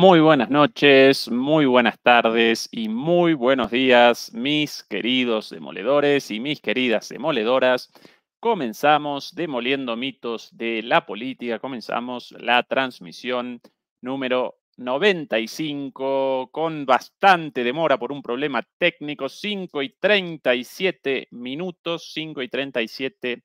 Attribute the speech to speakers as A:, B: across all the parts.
A: Muy buenas noches, muy buenas tardes y muy buenos días, mis queridos demoledores y mis queridas demoledoras. Comenzamos demoliendo mitos de la política, comenzamos la transmisión número 95 con bastante demora por un problema técnico, 5 y 37 minutos, 5 y 37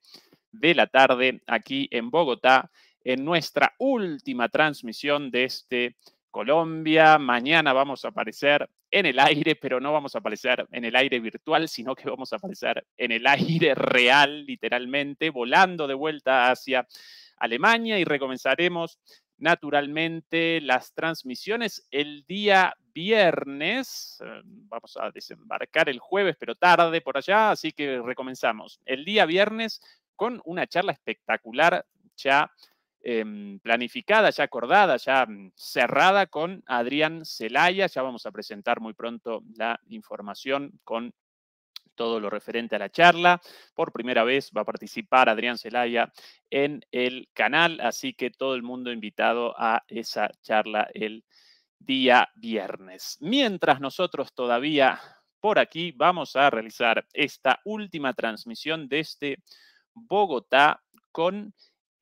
A: de la tarde aquí en Bogotá, en nuestra última transmisión de este Colombia. Mañana vamos a aparecer en el aire, pero no vamos a aparecer en el aire virtual, sino que vamos a aparecer en el aire real, literalmente, volando de vuelta hacia Alemania y recomenzaremos naturalmente las transmisiones el día viernes. Eh, vamos a desembarcar el jueves, pero tarde por allá, así que recomenzamos el día viernes con una charla espectacular ya Em, planificada, ya acordada, ya mm, cerrada con Adrián Celaya. Ya vamos a presentar muy pronto la información con todo lo referente a la charla. Por primera vez va a participar Adrián Celaya en el canal, así que todo el mundo invitado a esa charla el día viernes. Mientras nosotros todavía por aquí vamos a realizar esta última transmisión desde Bogotá con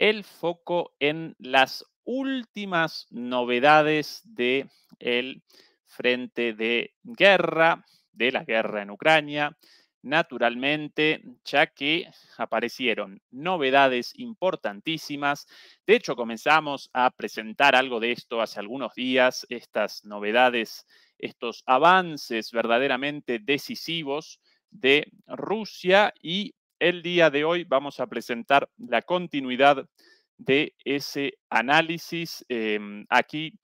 A: el foco en las últimas novedades del frente de guerra, de la guerra en Ucrania, naturalmente, ya que aparecieron novedades importantísimas. De hecho, comenzamos a presentar algo de esto hace algunos días, estas novedades, estos avances verdaderamente decisivos de Rusia y el día de hoy vamos a presentar la continuidad de ese análisis em, aquí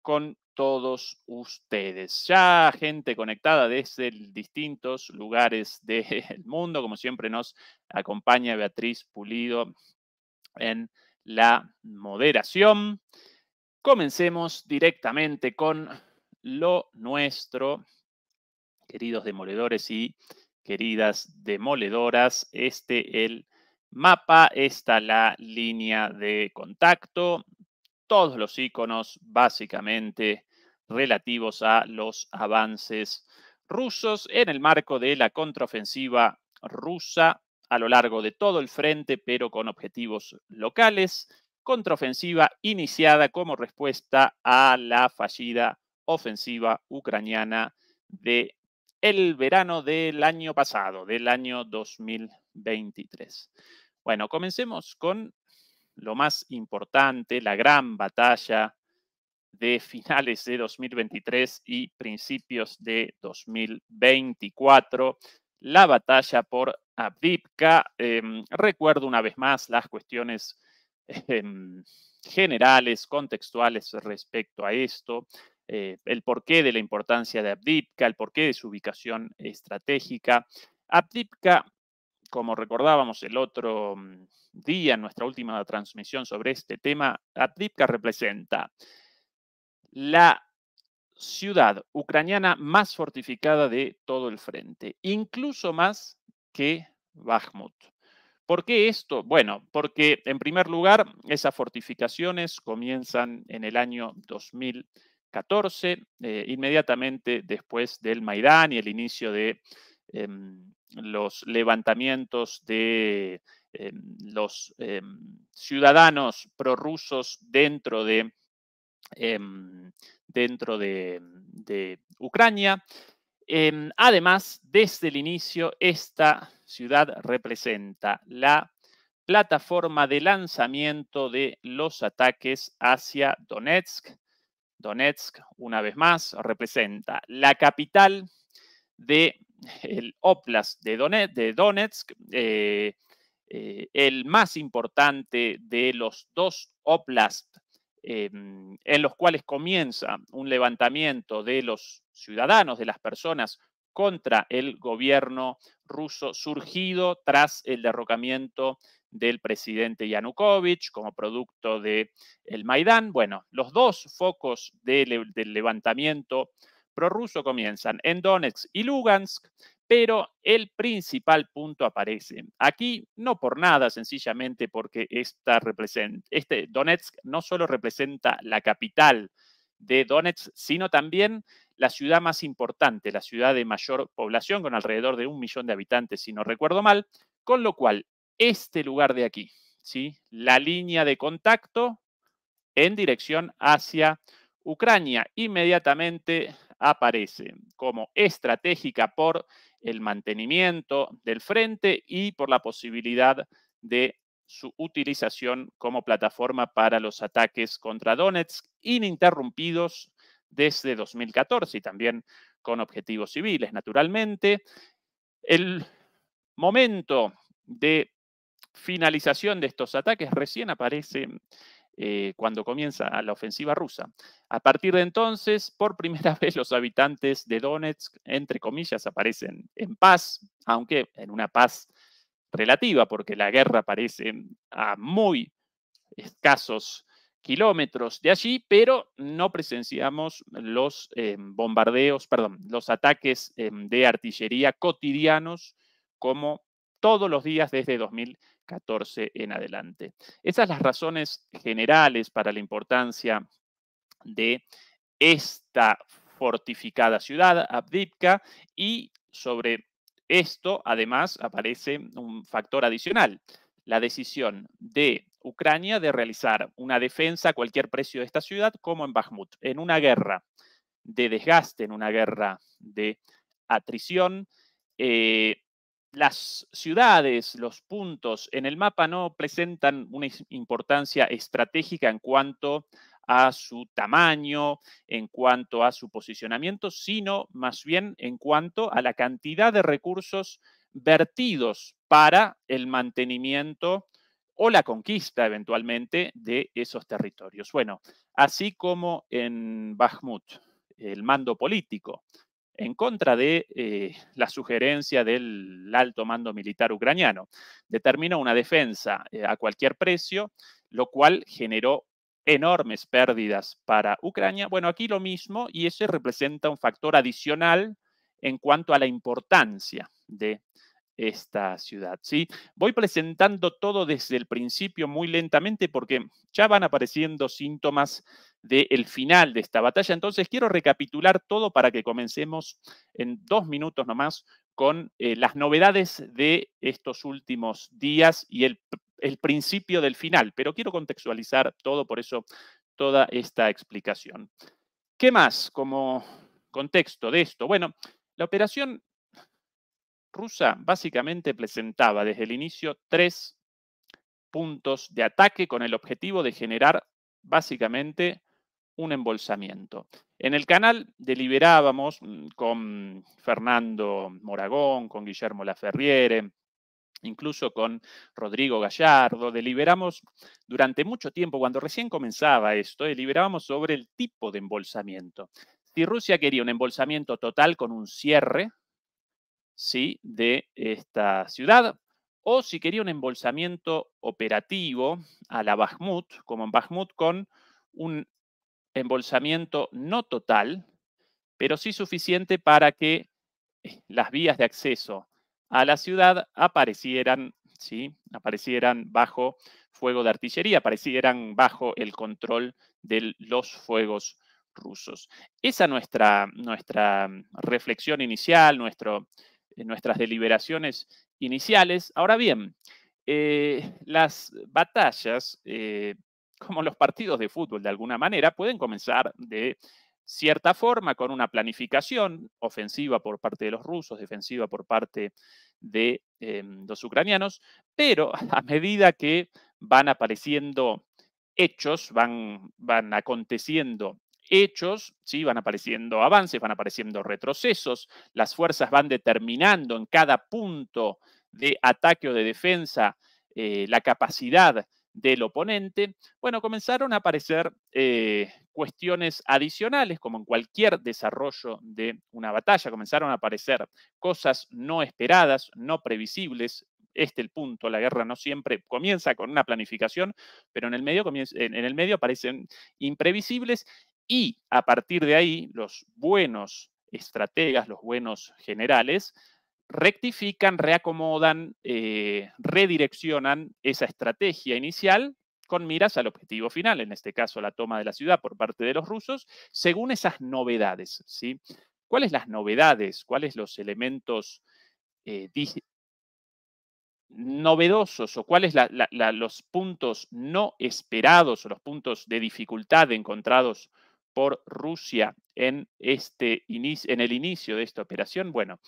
A: con todos ustedes. Ya gente conectada desde distintos lugares del mundo, como siempre nos acompaña Beatriz Pulido en la moderación. Comencemos directamente con lo nuestro, queridos demoledores y queridas demoledoras, este el mapa, está la línea de contacto, todos los iconos básicamente relativos a los avances rusos en el marco de la contraofensiva rusa a lo largo de todo el frente, pero con objetivos locales. Contraofensiva iniciada como respuesta a la fallida ofensiva ucraniana de el verano del año pasado, del año 2023. Bueno, comencemos con lo más importante, la gran batalla de finales de 2023 y principios de 2024, la batalla por Abdipka. Em, recuerdo una vez más las cuestiones em, generales, contextuales respecto a esto. Eh, el porqué de la importancia de Abdipka, el porqué de su ubicación estratégica. Abdipka, como recordábamos el otro mm, día en nuestra última transmisión sobre este tema, Abdipka representa la ciudad ucraniana más fortificada de todo el frente, incluso más que Bakhmut. ¿Por qué esto? Bueno, porque en primer lugar, esas fortificaciones comienzan en el año 2000. 14, eh, inmediatamente después del Maidán y el inicio de em, los levantamientos de em, los em, ciudadanos prorrusos dentro de, dentro de Ucrania. además, desde el inicio, esta ciudad representa la plataforma de lanzamiento de los ataques hacia Donetsk, Donetsk, una vez más, representa la capital del de Oblast de Donetsk, de eh, eh, el más importante de los dos Oblast em, en los cuales comienza un levantamiento de los ciudadanos, de las personas contra el gobierno ruso surgido tras el derrocamiento del presidente Yanukovych como producto del el Maidán. Bueno, los dos focos del, levantamiento prorruso comienzan en Donetsk y Lugansk, pero el principal punto aparece aquí, no por nada, sencillamente porque este Donetsk no solo representa la capital de Donetsk, sino también la ciudad más importante, la ciudad de mayor población, con alrededor de un millón de habitantes, si no recuerdo mal, con lo cual este lugar de aquí, ¿sí? La línea de contacto en dirección hacia Ucrania. Inmediatamente aparece como estratégica por el mantenimiento del frente y por la posibilidad de su utilización como plataforma para los ataques contra Donetsk ininterrumpidos desde 2014 y también con objetivos civiles, naturalmente. El momento de finalización de estos ataques recién aparece eh, cuando comienza la ofensiva rusa. A partir de entonces, por primera vez los habitantes de Donetsk, entre comillas, aparecen en paz, aunque en una paz relativa, porque la guerra aparece a muy escasos kilómetros de allí, pero no presenciamos los eh, bombardeos, perdón, los ataques eh, de artillería cotidianos como todos los días desde 2000. 14 en adelante. Esas son las razones generales para la importancia de esta fortificada ciudad, Abdipka, y sobre esto además aparece un factor adicional, la decisión de Ucrania de realizar una defensa a cualquier precio de esta ciudad, como en Bakhmut, en una guerra de desgaste, en una guerra de atrición. Eh, las ciudades, los puntos en el mapa no presentan una importancia estratégica en cuanto a su tamaño, en cuanto a su posicionamiento, sino más bien en cuanto a la cantidad de recursos vertidos para el mantenimiento o la conquista eventualmente de esos territorios. Bueno, así como en Bakhmut, el mando político en contra de eh, la sugerencia del alto mando militar ucraniano. Determinó una defensa eh, a cualquier precio, lo cual generó enormes pérdidas para Ucrania. Bueno, aquí lo mismo y eso representa un factor adicional en cuanto a la importancia de esta ciudad. ¿sí? Voy presentando todo desde el principio muy lentamente porque ya van apareciendo síntomas del final de esta batalla. Entonces quiero recapitular todo para que comencemos en dos minutos nomás con eh, las novedades de estos últimos días y el, el principio del final. Pero quiero contextualizar todo, por eso toda esta explicación. ¿Qué más como contexto de esto? Bueno, la operación rusa básicamente presentaba desde el inicio tres puntos de ataque con el objetivo de generar básicamente un embolsamiento. En el canal deliberábamos mm, con Fernando Moragón, con Guillermo Laferriere, incluso con Rodrigo Gallardo, deliberamos durante mucho tiempo, cuando recién comenzaba esto, deliberábamos sobre el tipo de embolsamiento. Si Rusia quería un embolsamiento total con un cierre, de esta ciudad, o si quería un embolsamiento operativo a la Bajmut, como en Bajmut, con un embolsamiento no total, pero sí suficiente para que eh, las vías de acceso a la ciudad aparecieran, aparecieran bajo fuego de artillería, aparecieran bajo el control de los fuegos rusos. Esa es nuestra, nuestra mm, reflexión inicial, nuestro, nuestras deliberaciones iniciales. Ahora bien, eh, las batallas, eh, como los partidos de fútbol de alguna manera, pueden comenzar de cierta forma con una planificación ofensiva por parte de los rusos, defensiva por parte de em, los ucranianos, pero a medida que van apareciendo hechos, van, van aconteciendo hechos, van apareciendo avances, van apareciendo retrocesos, las fuerzas van determinando en cada punto de ataque o de defensa eh, la capacidad del oponente, bueno, comenzaron a aparecer eh, cuestiones adicionales, como en cualquier desarrollo de una batalla, comenzaron a aparecer cosas no esperadas, no previsibles. Este es el punto, la guerra no siempre comienza con una planificación, pero en el medio, en el medio aparecen imprevisibles y a partir de ahí, los buenos estrategas, los buenos generales, rectifican, reacomodan, eh, redireccionan esa estrategia inicial con miras al objetivo final, en este caso la toma de la ciudad por parte de los rusos, según esas novedades. ¿sí? ¿Cuáles las novedades? ¿Cuáles los elementos eh, novedosos o cuáles los puntos no esperados o los puntos de dificultad encontrados por Rusia en, este en el inicio de esta operación? Bueno,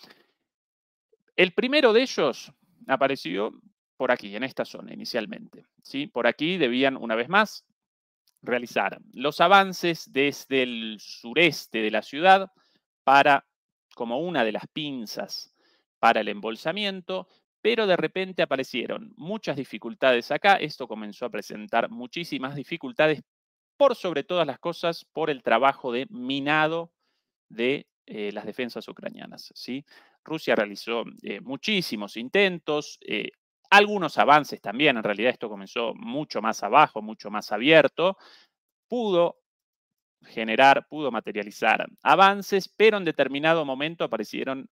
A: el primero de ellos apareció por aquí, en esta zona inicialmente. ¿sí? Por aquí debían, una vez más, realizar los avances desde el sureste de la ciudad para, como una de las pinzas para el embolsamiento, pero de repente aparecieron muchas dificultades acá. Esto comenzó a presentar muchísimas dificultades por sobre todas las cosas, por el trabajo de minado de eh, las defensas ucranianas. ¿sí? Rusia realizó eh, muchísimos intentos, eh, algunos avances también, en realidad esto comenzó mucho más abajo, mucho más abierto, pudo generar, pudo materializar avances, pero en determinado momento aparecieron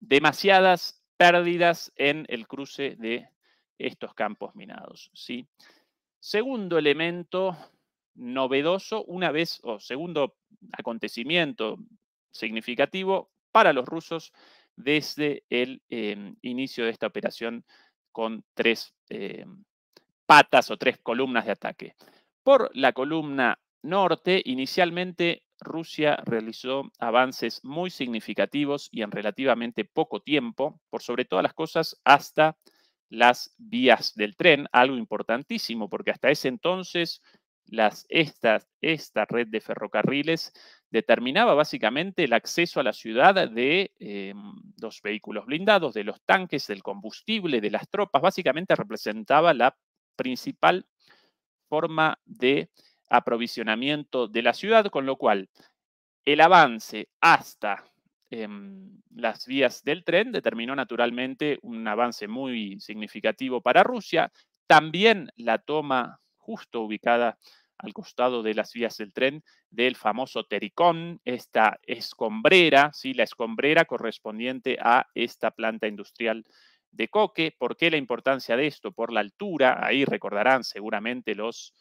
A: demasiadas pérdidas en el cruce de estos campos minados. ¿sí? Segundo elemento novedoso, una vez o segundo acontecimiento significativo para los rusos desde el em, inicio de esta operación con tres em, patas o tres columnas de ataque. Por la columna norte, inicialmente Rusia realizó avances muy significativos y en relativamente poco tiempo, por sobre todas las cosas, hasta las vías del tren, algo importantísimo, porque hasta ese entonces esta, red de ferrocarriles determinaba básicamente el acceso a la ciudad de eh, los vehículos blindados, de los tanques, del combustible, de las tropas. Básicamente representaba la principal forma de aprovisionamiento de la ciudad, con lo cual el avance hasta em, las vías del tren determinó naturalmente un avance muy significativo para Rusia. También la toma justo ubicada al costado de las vías del tren del famoso Tericón, esta escombrera, ¿sí? la escombrera correspondiente a esta planta industrial de Coque. ¿Por qué la importancia de esto? Por la altura, ahí recordarán seguramente los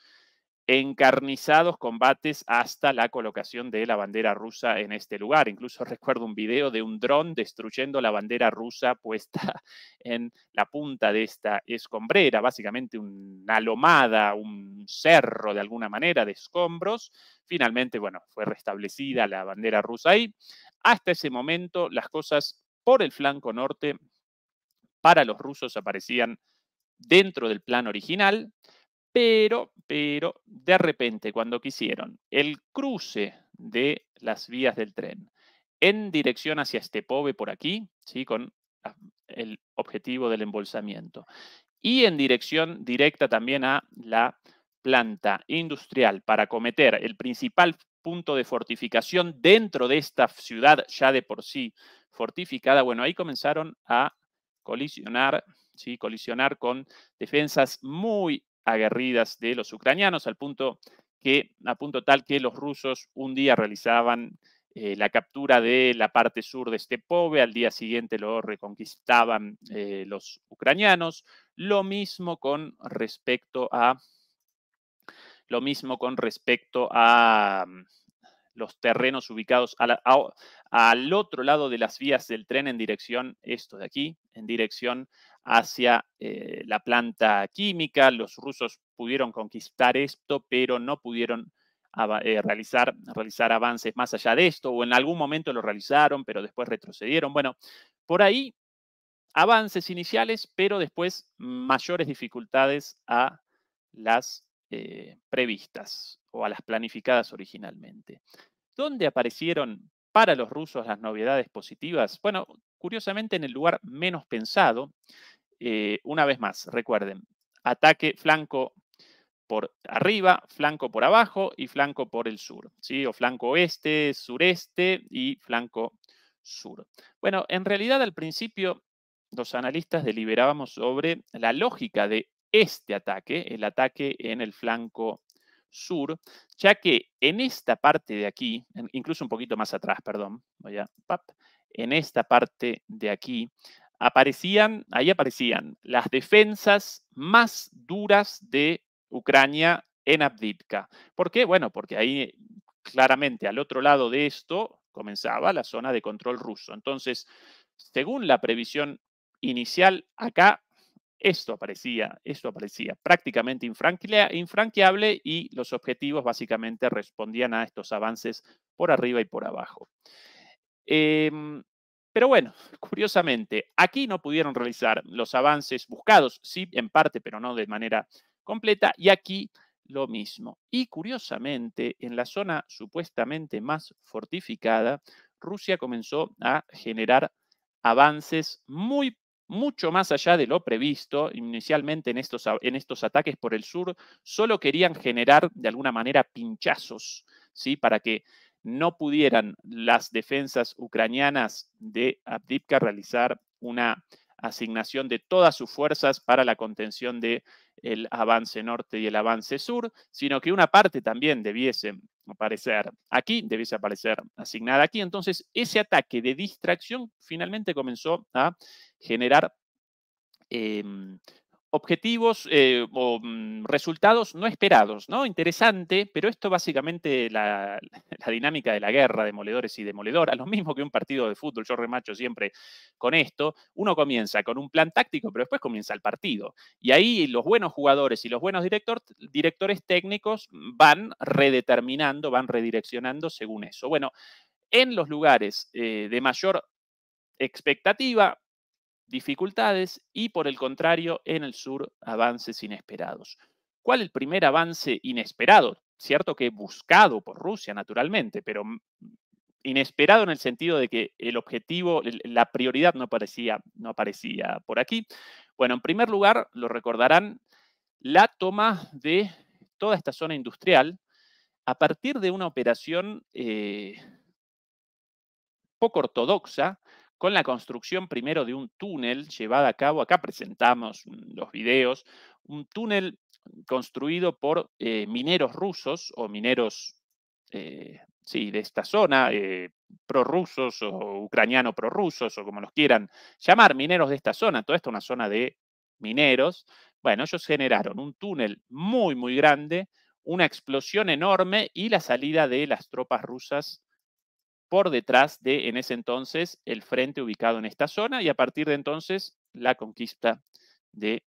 A: encarnizados combates hasta la colocación de la bandera rusa en este lugar. Incluso recuerdo un video de un dron destruyendo la bandera rusa puesta en la punta de esta escombrera, básicamente una lomada, un cerro de alguna manera de escombros. Finalmente, bueno, fue restablecida la bandera rusa ahí. Hasta ese momento las cosas por el flanco norte para los rusos aparecían dentro del plan original. Pero, pero, de repente, cuando quisieron el cruce de las vías del tren en dirección hacia este pobre por aquí, ¿sí? con el objetivo del embolsamiento, y en dirección directa también a la planta industrial para acometer el principal punto de fortificación dentro de esta ciudad ya de por sí fortificada, bueno, ahí comenzaron a colisionar, ¿sí? colisionar con defensas muy aguerridas de los ucranianos, al punto, que, a punto tal que los rusos un día realizaban eh, la captura de la parte sur de este pobre al día siguiente lo reconquistaban eh, los ucranianos. Lo mismo con respecto a lo mismo con respecto a los terrenos ubicados al otro lado de las vías del tren en dirección, esto de aquí, en dirección hacia eh, la planta química. Los rusos pudieron conquistar esto, pero no pudieron eh, realizar, realizar avances más allá de esto, o en algún momento lo realizaron, pero después retrocedieron. Bueno, por ahí avances iniciales, pero después mayores dificultades a las eh, previstas o a las planificadas originalmente. ¿Dónde aparecieron para los rusos las novedades positivas? Bueno, curiosamente en el lugar menos pensado. Eh, una vez más, recuerden, ataque flanco por arriba, flanco por abajo y flanco por el sur, ¿sí? O flanco oeste, sureste y flanco sur. Bueno, en realidad al principio los analistas deliberábamos sobre la lógica de este ataque, el ataque en el flanco sur, ya que en esta parte de aquí, incluso un poquito más atrás, perdón, vaya en esta parte de aquí, aparecían, ahí aparecían las defensas más duras de Ucrania en Abditka. ¿Por qué? Bueno, porque ahí claramente al otro lado de esto comenzaba la zona de control ruso. Entonces, según la previsión inicial, acá esto aparecía, esto aparecía, prácticamente infranqueable y los objetivos básicamente respondían a estos avances por arriba y por abajo. Em, pero bueno, curiosamente, aquí no pudieron realizar los avances buscados, sí, en parte, pero no de manera completa, y aquí lo mismo. Y curiosamente, en la zona supuestamente más fortificada, Rusia comenzó a generar avances muy mucho más allá de lo previsto, inicialmente en estos, en estos ataques por el sur, solo querían generar de alguna manera pinchazos, ¿sí? Para que no pudieran las defensas ucranianas de Abdipka realizar una asignación de todas sus fuerzas para la contención del avance norte y el avance sur, sino que una parte también debiese aparecer aquí, debiese aparecer asignada aquí. Entonces, ese ataque de distracción finalmente comenzó a generar em, objetivos eh, o mm, resultados no esperados, ¿no? Interesante, pero esto básicamente la, dinámica de la guerra, demoledores y demoledoras, lo mismo que un partido de fútbol, yo remacho siempre con esto, uno comienza con un plan táctico, pero después comienza el partido. Y ahí los buenos jugadores y los buenos directores técnicos van redeterminando, van redireccionando según eso. Bueno, en los lugares eh, de mayor expectativa, dificultades y por el contrario en el sur avances inesperados. ¿Cuál el primer avance inesperado? Cierto que buscado por Rusia naturalmente, pero inesperado en el sentido de que el objetivo, la prioridad no aparecía, no aparecía por aquí. Bueno, en primer lugar, lo recordarán, la toma de toda esta zona industrial a partir de una operación eh, poco ortodoxa, con la construcción primero de un túnel llevado a cabo, acá presentamos los videos, un túnel construido por eh, mineros rusos o mineros eh, sí, de esta zona, eh, prorrusos o ucraniano prorrusos o como los quieran llamar, mineros de esta zona, toda esta una zona de mineros. Bueno, ellos generaron un túnel muy, muy grande, una explosión enorme y la salida de las tropas rusas por detrás de, en ese entonces, el frente ubicado en esta zona y a partir de entonces la conquista de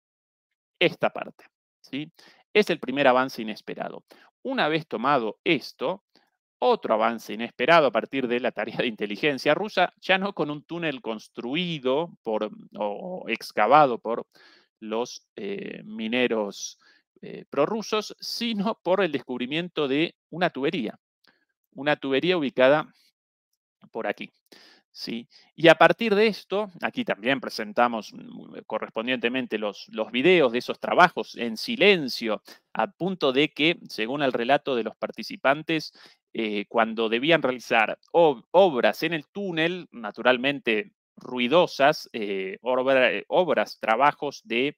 A: esta parte. ¿sí? Es el primer avance inesperado. Una vez tomado esto, otro avance inesperado a partir de la tarea de inteligencia rusa, ya no con un túnel construido por, o excavado por los eh, mineros eh, prorrusos, sino por el descubrimiento de una tubería, una tubería ubicada por aquí. ¿sí? Y a partir de esto, aquí también presentamos mm, eh, correspondientemente los, los videos de esos trabajos en silencio, a punto de que, según el relato de los participantes, eh, cuando debían realizar obras en el túnel, naturalmente ruidosas, eh, obras, trabajos de,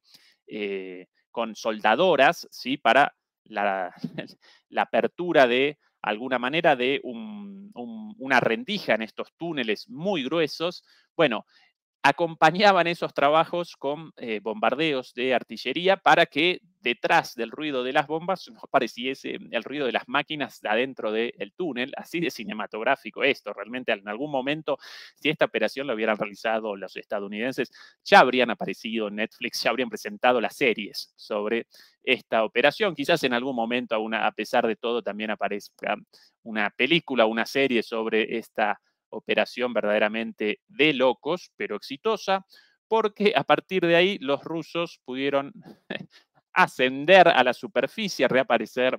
A: con soldadoras, ¿sí? para la, la apertura de alguna manera de una rendija en estos túneles muy gruesos. Bueno, acompañaban esos trabajos con eh, bombardeos de artillería para que detrás del ruido de las bombas nos pareciese el ruido de las máquinas adentro del túnel, así de cinematográfico esto, realmente en algún momento, si esta operación la hubieran realizado los estadounidenses, ya habrían aparecido Netflix, ya habrían presentado las series sobre esta operación, quizás en algún momento, a pesar de todo, también aparezca una película, una serie sobre esta operación verdaderamente de locos, pero exitosa, porque a partir de ahí los rusos pudieron ascender a la superficie, reaparecer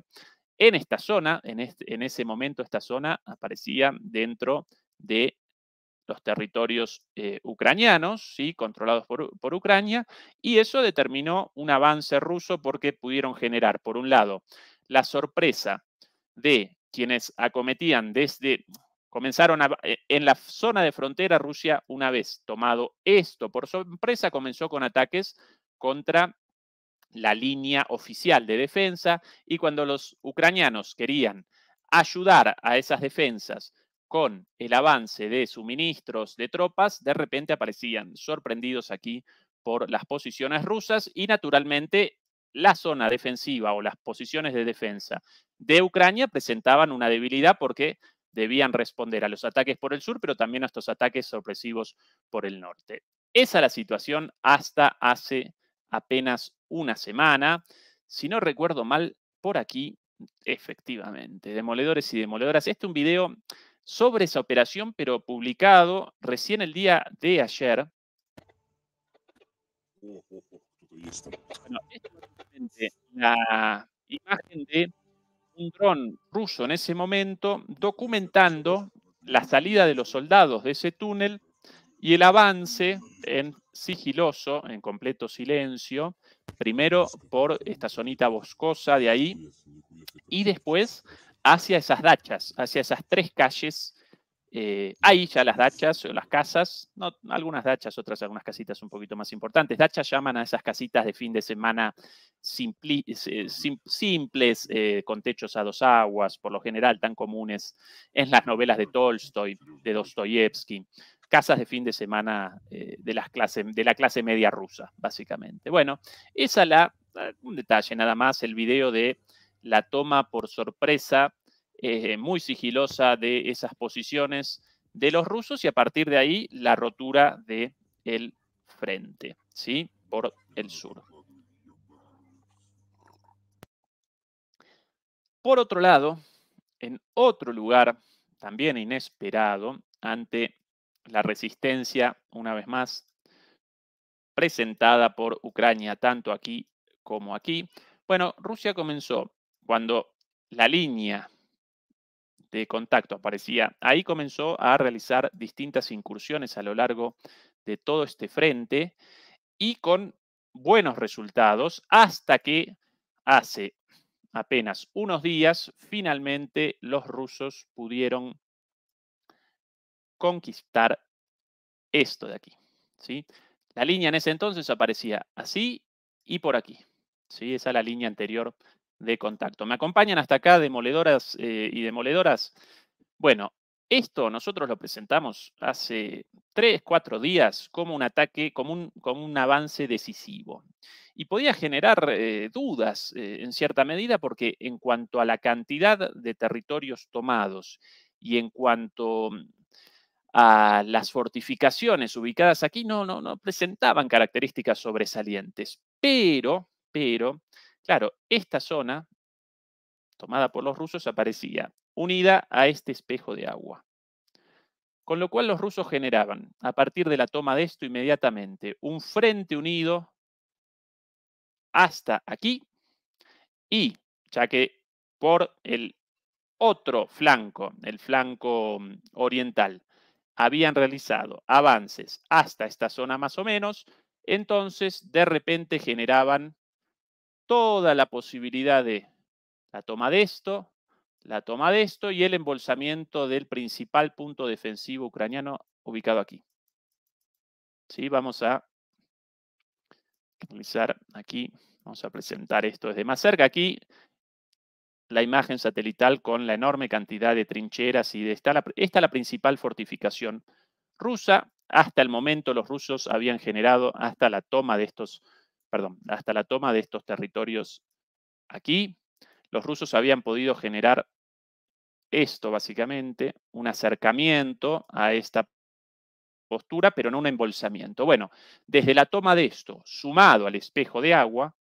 A: en esta zona, en, ese momento esta zona aparecía dentro de los territorios eh, ucranianos, ¿sí? controlados por, Ucrania, y eso determinó un avance ruso porque pudieron generar, por un lado, la sorpresa de quienes acometían desde, comenzaron eh, en la zona de frontera Rusia, una vez tomado esto por sorpresa, comenzó con ataques contra la línea oficial de defensa y cuando los ucranianos querían ayudar a esas defensas con el avance de suministros de tropas, de repente aparecían sorprendidos aquí por las posiciones rusas y naturalmente la zona defensiva o las posiciones de defensa de Ucrania presentaban una debilidad porque debían responder a los ataques por el sur, pero también a estos ataques sorpresivos por el norte. Esa es la situación hasta hace apenas una semana. Si no recuerdo mal, por aquí, efectivamente, demoledores y demoledoras. Este es un video sobre esa operación, pero publicado recién el día de ayer. Oh, oh, oh, bueno, es la imagen de un dron ruso en ese momento documentando la salida de los soldados de ese túnel y el avance en sigiloso, en completo silencio, primero por esta zonita boscosa de ahí y después hacia esas dachas, hacia esas tres calles. Eh, ahí ya las dachas o las casas, no, algunas dachas, otras algunas casitas un poquito más importantes. Dachas llaman a esas casitas de fin de semana eh, simples, eh, con techos a dos aguas, por lo general tan comunes en las novelas de Tolstoy, de Dostoyevsky casas de fin de semana eh, de, las de la clase media rusa, básicamente. Bueno, esa la, un detalle nada más, el video de la toma por sorpresa, eh, muy sigilosa de esas posiciones de los rusos y a partir de ahí la rotura del el frente, ¿sí? Por el sur. Por otro lado, en otro lugar también inesperado, ante la resistencia, una vez más, presentada por Ucrania tanto aquí como aquí. Bueno, Rusia comenzó cuando la línea de contacto aparecía. Ahí comenzó a realizar distintas incursiones a lo largo de todo este frente y con buenos resultados hasta que hace apenas unos días finalmente los rusos pudieron conquistar esto de aquí. ¿sí? La línea en ese entonces aparecía así y por aquí. ¿sí? Esa es la línea anterior de contacto. ¿Me acompañan hasta acá demoledoras eh, y demoledoras? Bueno, esto nosotros lo presentamos hace tres, cuatro días como un ataque, como un, un avance decisivo. Y podía generar eh, dudas eh, en cierta medida porque en cuanto a la cantidad de territorios tomados y en cuanto mm, a las fortificaciones ubicadas aquí no, no, no presentaban características sobresalientes. Pero, pero, claro, esta zona tomada por los rusos aparecía unida a este espejo de agua. Con lo cual los rusos generaban, a partir de la toma de esto inmediatamente, un frente unido hasta aquí y, ya que por el otro flanco, el flanco mm, oriental, habían realizado avances hasta esta zona más o menos, entonces de repente generaban toda la posibilidad de la toma de esto, la toma de esto y el embolsamiento del principal punto defensivo ucraniano ubicado aquí. ¿Sí? Vamos a realizar aquí, vamos a presentar esto desde más cerca. Aquí la imagen satelital con la enorme cantidad de trincheras y de esta la, la principal fortificación rusa. Hasta el momento los rusos habían generado hasta la toma de estos, perdón, hasta la toma de estos territorios aquí. Los rusos habían podido generar esto básicamente, un acercamiento a esta postura, pero no un embolsamiento. Bueno, desde la toma de esto, sumado al espejo de agua,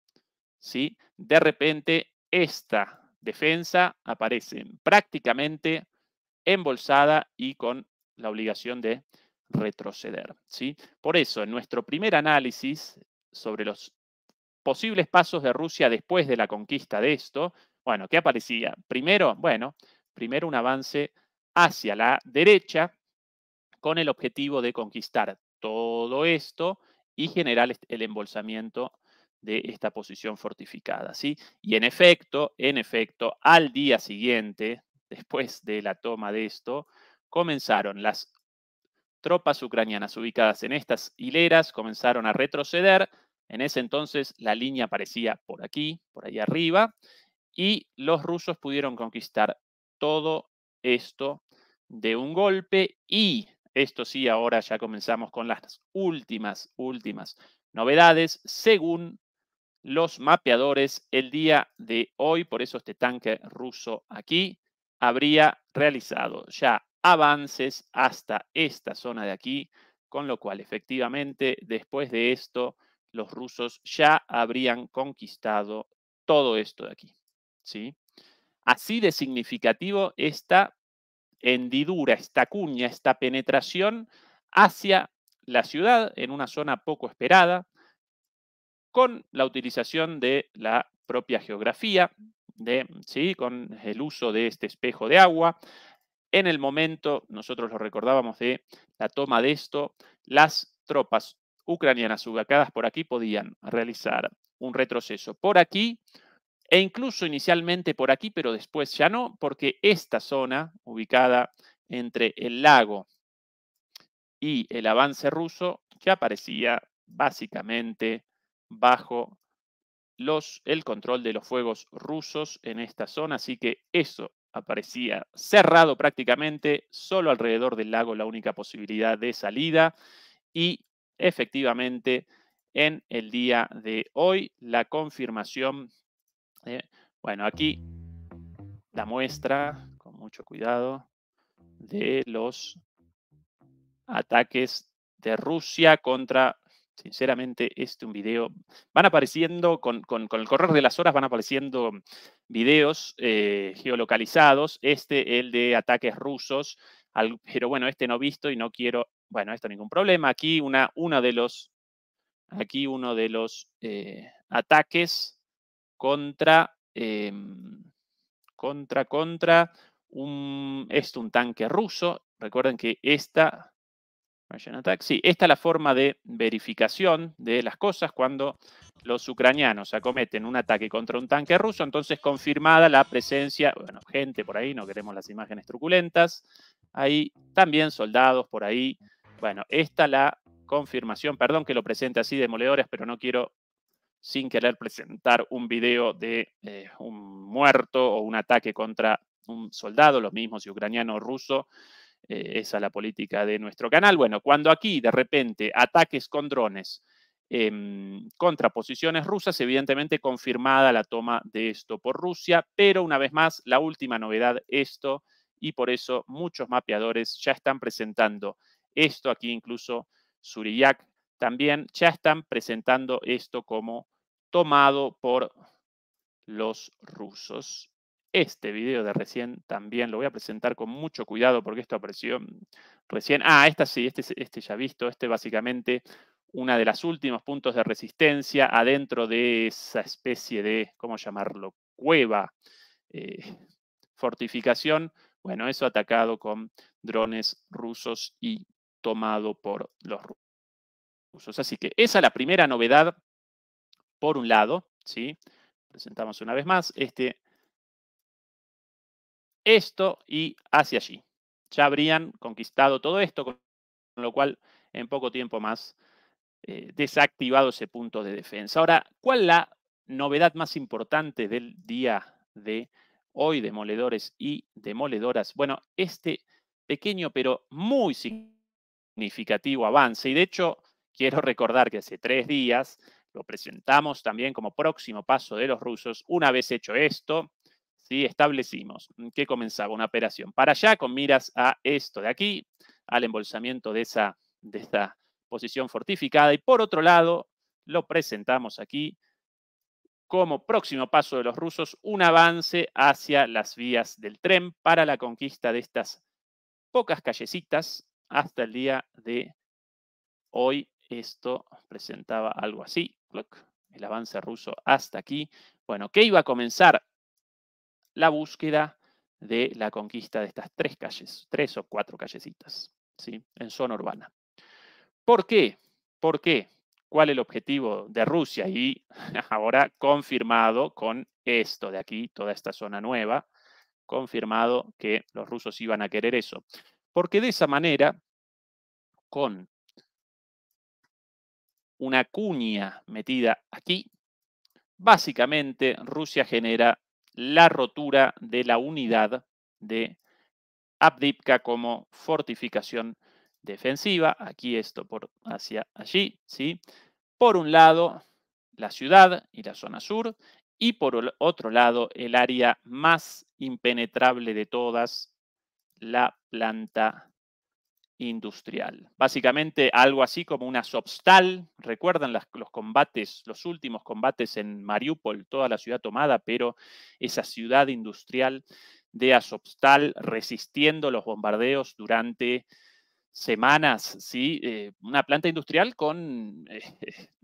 A: ¿sí? de repente esta defensa aparecen prácticamente embolsada y con la obligación de retroceder. ¿sí? Por eso, en nuestro primer análisis sobre los posibles pasos de Rusia después de la conquista de esto, bueno, ¿qué aparecía? Primero, bueno, primero un avance hacia la derecha con el objetivo de conquistar todo esto y generar el embolsamiento de esta posición fortificada. ¿sí? Y en efecto, en efecto, al día siguiente, después de la toma de esto, comenzaron las tropas ucranianas ubicadas en estas hileras, comenzaron a retroceder. En ese entonces la línea aparecía por aquí, por ahí arriba, y los rusos pudieron conquistar todo esto de un golpe y esto sí, ahora ya comenzamos con las últimas, últimas novedades según los mapeadores el día de hoy, por eso este tanque ruso aquí, habría realizado ya avances hasta esta zona de aquí, con lo cual efectivamente después de esto los rusos ya habrían conquistado todo esto de aquí. ¿sí? Así de significativo esta hendidura, esta cuña, esta penetración hacia la ciudad en una zona poco esperada, con la utilización de la propia geografía, de, ¿sí? con el uso de este espejo de agua. En el momento, nosotros lo recordábamos de la toma de esto, las tropas ucranianas ubicadas por aquí podían realizar un retroceso por aquí e incluso inicialmente por aquí, pero después ya no, porque esta zona ubicada entre el lago y el avance ruso, ya parecía básicamente bajo los, el control de los fuegos rusos en esta zona, así que eso aparecía cerrado prácticamente, solo alrededor del lago la única posibilidad de salida y efectivamente en el día de hoy la confirmación, eh, bueno, aquí la muestra con mucho cuidado de los ataques de Rusia contra sinceramente, este un video. Van apareciendo, con, el correr de las horas, van apareciendo videos eh, geolocalizados. Este, el de ataques rusos, pero bueno, este no he visto y no quiero. Bueno, esto ningún problema. Aquí una, uno de los, aquí uno de los eh, ataques contra, em, contra, contra un, esto, un tanque ruso. Recuerden que esta Sí, esta es la forma de verificación de las cosas cuando los ucranianos acometen un ataque contra un tanque ruso, entonces confirmada la presencia, bueno, gente por ahí, no queremos las imágenes truculentas, ahí también soldados por ahí. Bueno, esta la confirmación, perdón que lo presente así demoledores, pero no quiero sin querer presentar un video de eh, un muerto o un ataque contra un soldado, los mismos si ucraniano o ruso, eh, esa es la política de nuestro canal. Bueno, cuando aquí de repente ataques con drones em, contra posiciones rusas, evidentemente confirmada la toma de esto por Rusia, pero una vez más, la última novedad, esto, y por eso muchos mapeadores ya están presentando esto aquí, incluso Suriyak también, ya están presentando esto como tomado por los rusos. Este video de recién también lo voy a presentar con mucho cuidado porque esto apareció mm, recién. Ah, esta sí, este, este ya visto, este básicamente una de las últimos puntos de resistencia adentro de esa especie de, ¿cómo llamarlo? Cueva, eh, fortificación. Bueno, eso atacado con drones rusos y tomado por los rusos. Así que esa es la primera novedad, por un lado, ¿sí? Presentamos una vez más este esto y hacia allí. Ya habrían conquistado todo esto, con lo cual en poco tiempo más eh, desactivado ese punto de defensa. Ahora, ¿cuál la novedad más importante del día de hoy, demoledores y demoledoras? Bueno, este pequeño pero muy significativo avance, y de hecho quiero recordar que hace tres días lo presentamos también como próximo paso de los rusos, una vez hecho esto, establecimos mm, que comenzaba una operación para allá con miras a esto de aquí, al embolsamiento de esa, de esta posición fortificada. Y por otro lado, lo presentamos aquí como próximo paso de los rusos, un avance hacia las vías del tren para la conquista de estas pocas callecitas hasta el día de hoy. Esto presentaba algo así, el avance ruso hasta aquí. Bueno, ¿qué iba a comenzar la búsqueda de la conquista de estas tres calles, tres o cuatro callecitas, ¿sí? en zona urbana. ¿Por qué? ¿Por qué? ¿Cuál es el objetivo de Rusia? Y ahora confirmado con esto de aquí, toda esta zona nueva, confirmado que los rusos iban a querer eso. Porque de esa manera, con una cuña metida aquí, básicamente Rusia genera la rotura de la unidad de Abdipka como fortificación defensiva. Aquí esto por hacia allí, ¿sí? Por un lado, la ciudad y la zona sur, y por otro lado, el área más impenetrable de todas, la planta industrial. Básicamente algo así como una Sobstal. Recuerdan los combates, los últimos combates en Mariupol, toda la ciudad tomada, pero esa ciudad industrial de asobstal resistiendo los bombardeos durante semanas, ¿sí? Eh, una planta industrial con eh,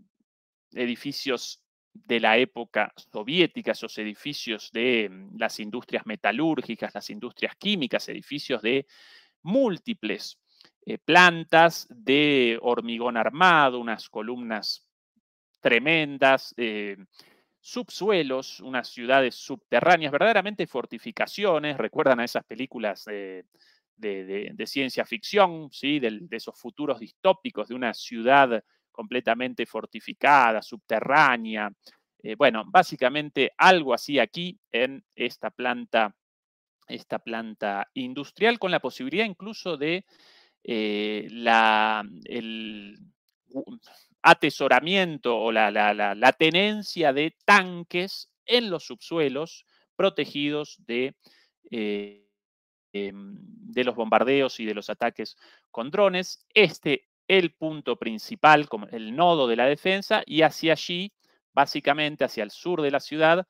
A: edificios de la época soviética, esos edificios de las industrias metalúrgicas, las industrias químicas, edificios de múltiples eh, plantas de hormigón armado, unas columnas tremendas, eh, subsuelos, unas ciudades subterráneas, verdaderamente fortificaciones, recuerdan a esas películas de, ciencia ficción, ¿sí? de, esos futuros distópicos de una ciudad completamente fortificada, subterránea, eh, bueno, básicamente algo así aquí en esta planta, esta planta industrial, con la posibilidad incluso de eh, el atesoramiento o la, tenencia de tanques en los subsuelos protegidos de, eh, em, de los bombardeos y de los ataques con drones. Este el punto principal, como el nodo de la defensa, y hacia allí, básicamente hacia el sur de la ciudad,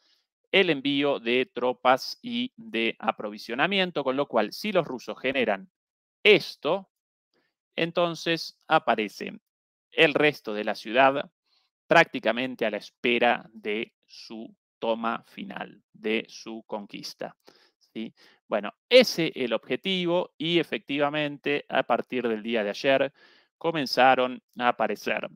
A: el envío de tropas y de aprovisionamiento, con lo cual si los rusos generan esto, entonces aparece el resto de la ciudad prácticamente a la espera de su toma final, de su conquista. ¿sí? Bueno, ese es el objetivo y efectivamente a partir del día de ayer comenzaron a aparecer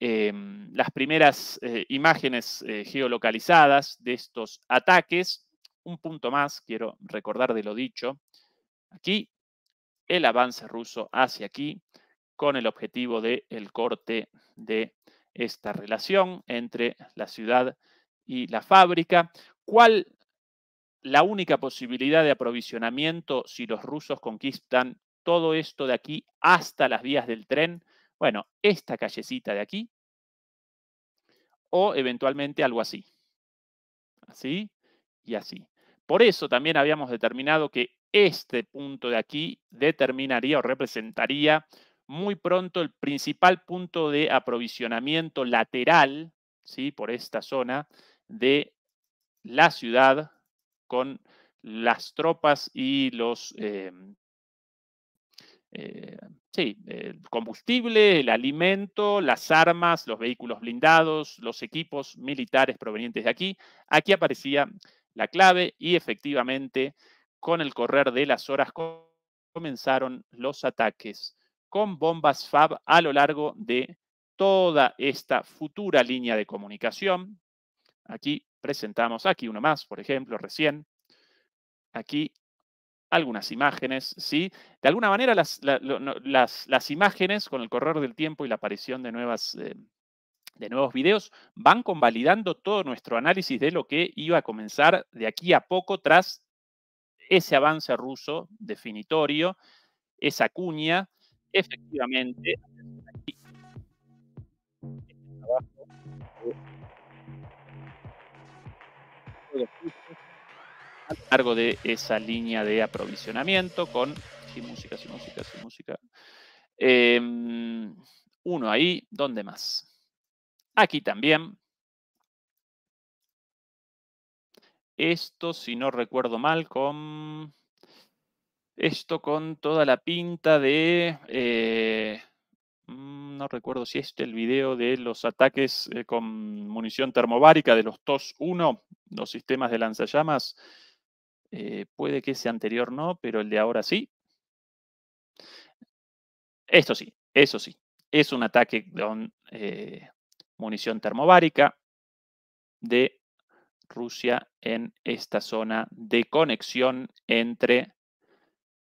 A: em, las primeras eh, imágenes eh, geolocalizadas de estos ataques. Un punto más, quiero recordar de lo dicho. Aquí el avance ruso hacia aquí con el objetivo del el corte de esta relación entre la ciudad y la fábrica. ¿Cuál la única posibilidad de aprovisionamiento si los rusos conquistan todo esto de aquí hasta las vías del tren? Bueno, esta callecita de aquí o eventualmente algo así. Así y así. Por eso también habíamos determinado que este punto de aquí determinaría o representaría muy pronto el principal punto de aprovisionamiento lateral, ¿sí? por esta zona, de la ciudad con las tropas y los em, eh, combustible, el alimento, las armas, los vehículos blindados, los equipos militares provenientes de aquí. Aquí aparecía la clave y efectivamente con el correr de las horas comenzaron los ataques con bombas FAB a lo largo de toda esta futura línea de comunicación. Aquí presentamos, aquí uno más, por ejemplo, recién. Aquí algunas imágenes, ¿sí? De alguna manera las, imágenes con el correr del tiempo y la aparición de, nuevas, eh, de nuevos videos van convalidando todo nuestro análisis de lo que iba a comenzar de aquí a poco tras ese avance ruso definitorio, esa cuña, mm. efectivamente, a lo largo de esa línea de aprovisionamiento con sin música, sin música, sin música. Em, uno ahí, ¿dónde más? Aquí también, esto, si no recuerdo mal, con esto con toda la pinta de... Eh, mm, no recuerdo si este el video de los ataques eh, con munición termobárica de los TOS 1, los sistemas de lanzallamas. Eh, puede que ese anterior no, pero el de ahora sí. Esto sí, eso sí. Es un ataque con munición termobárica de Rusia en esta zona de conexión entre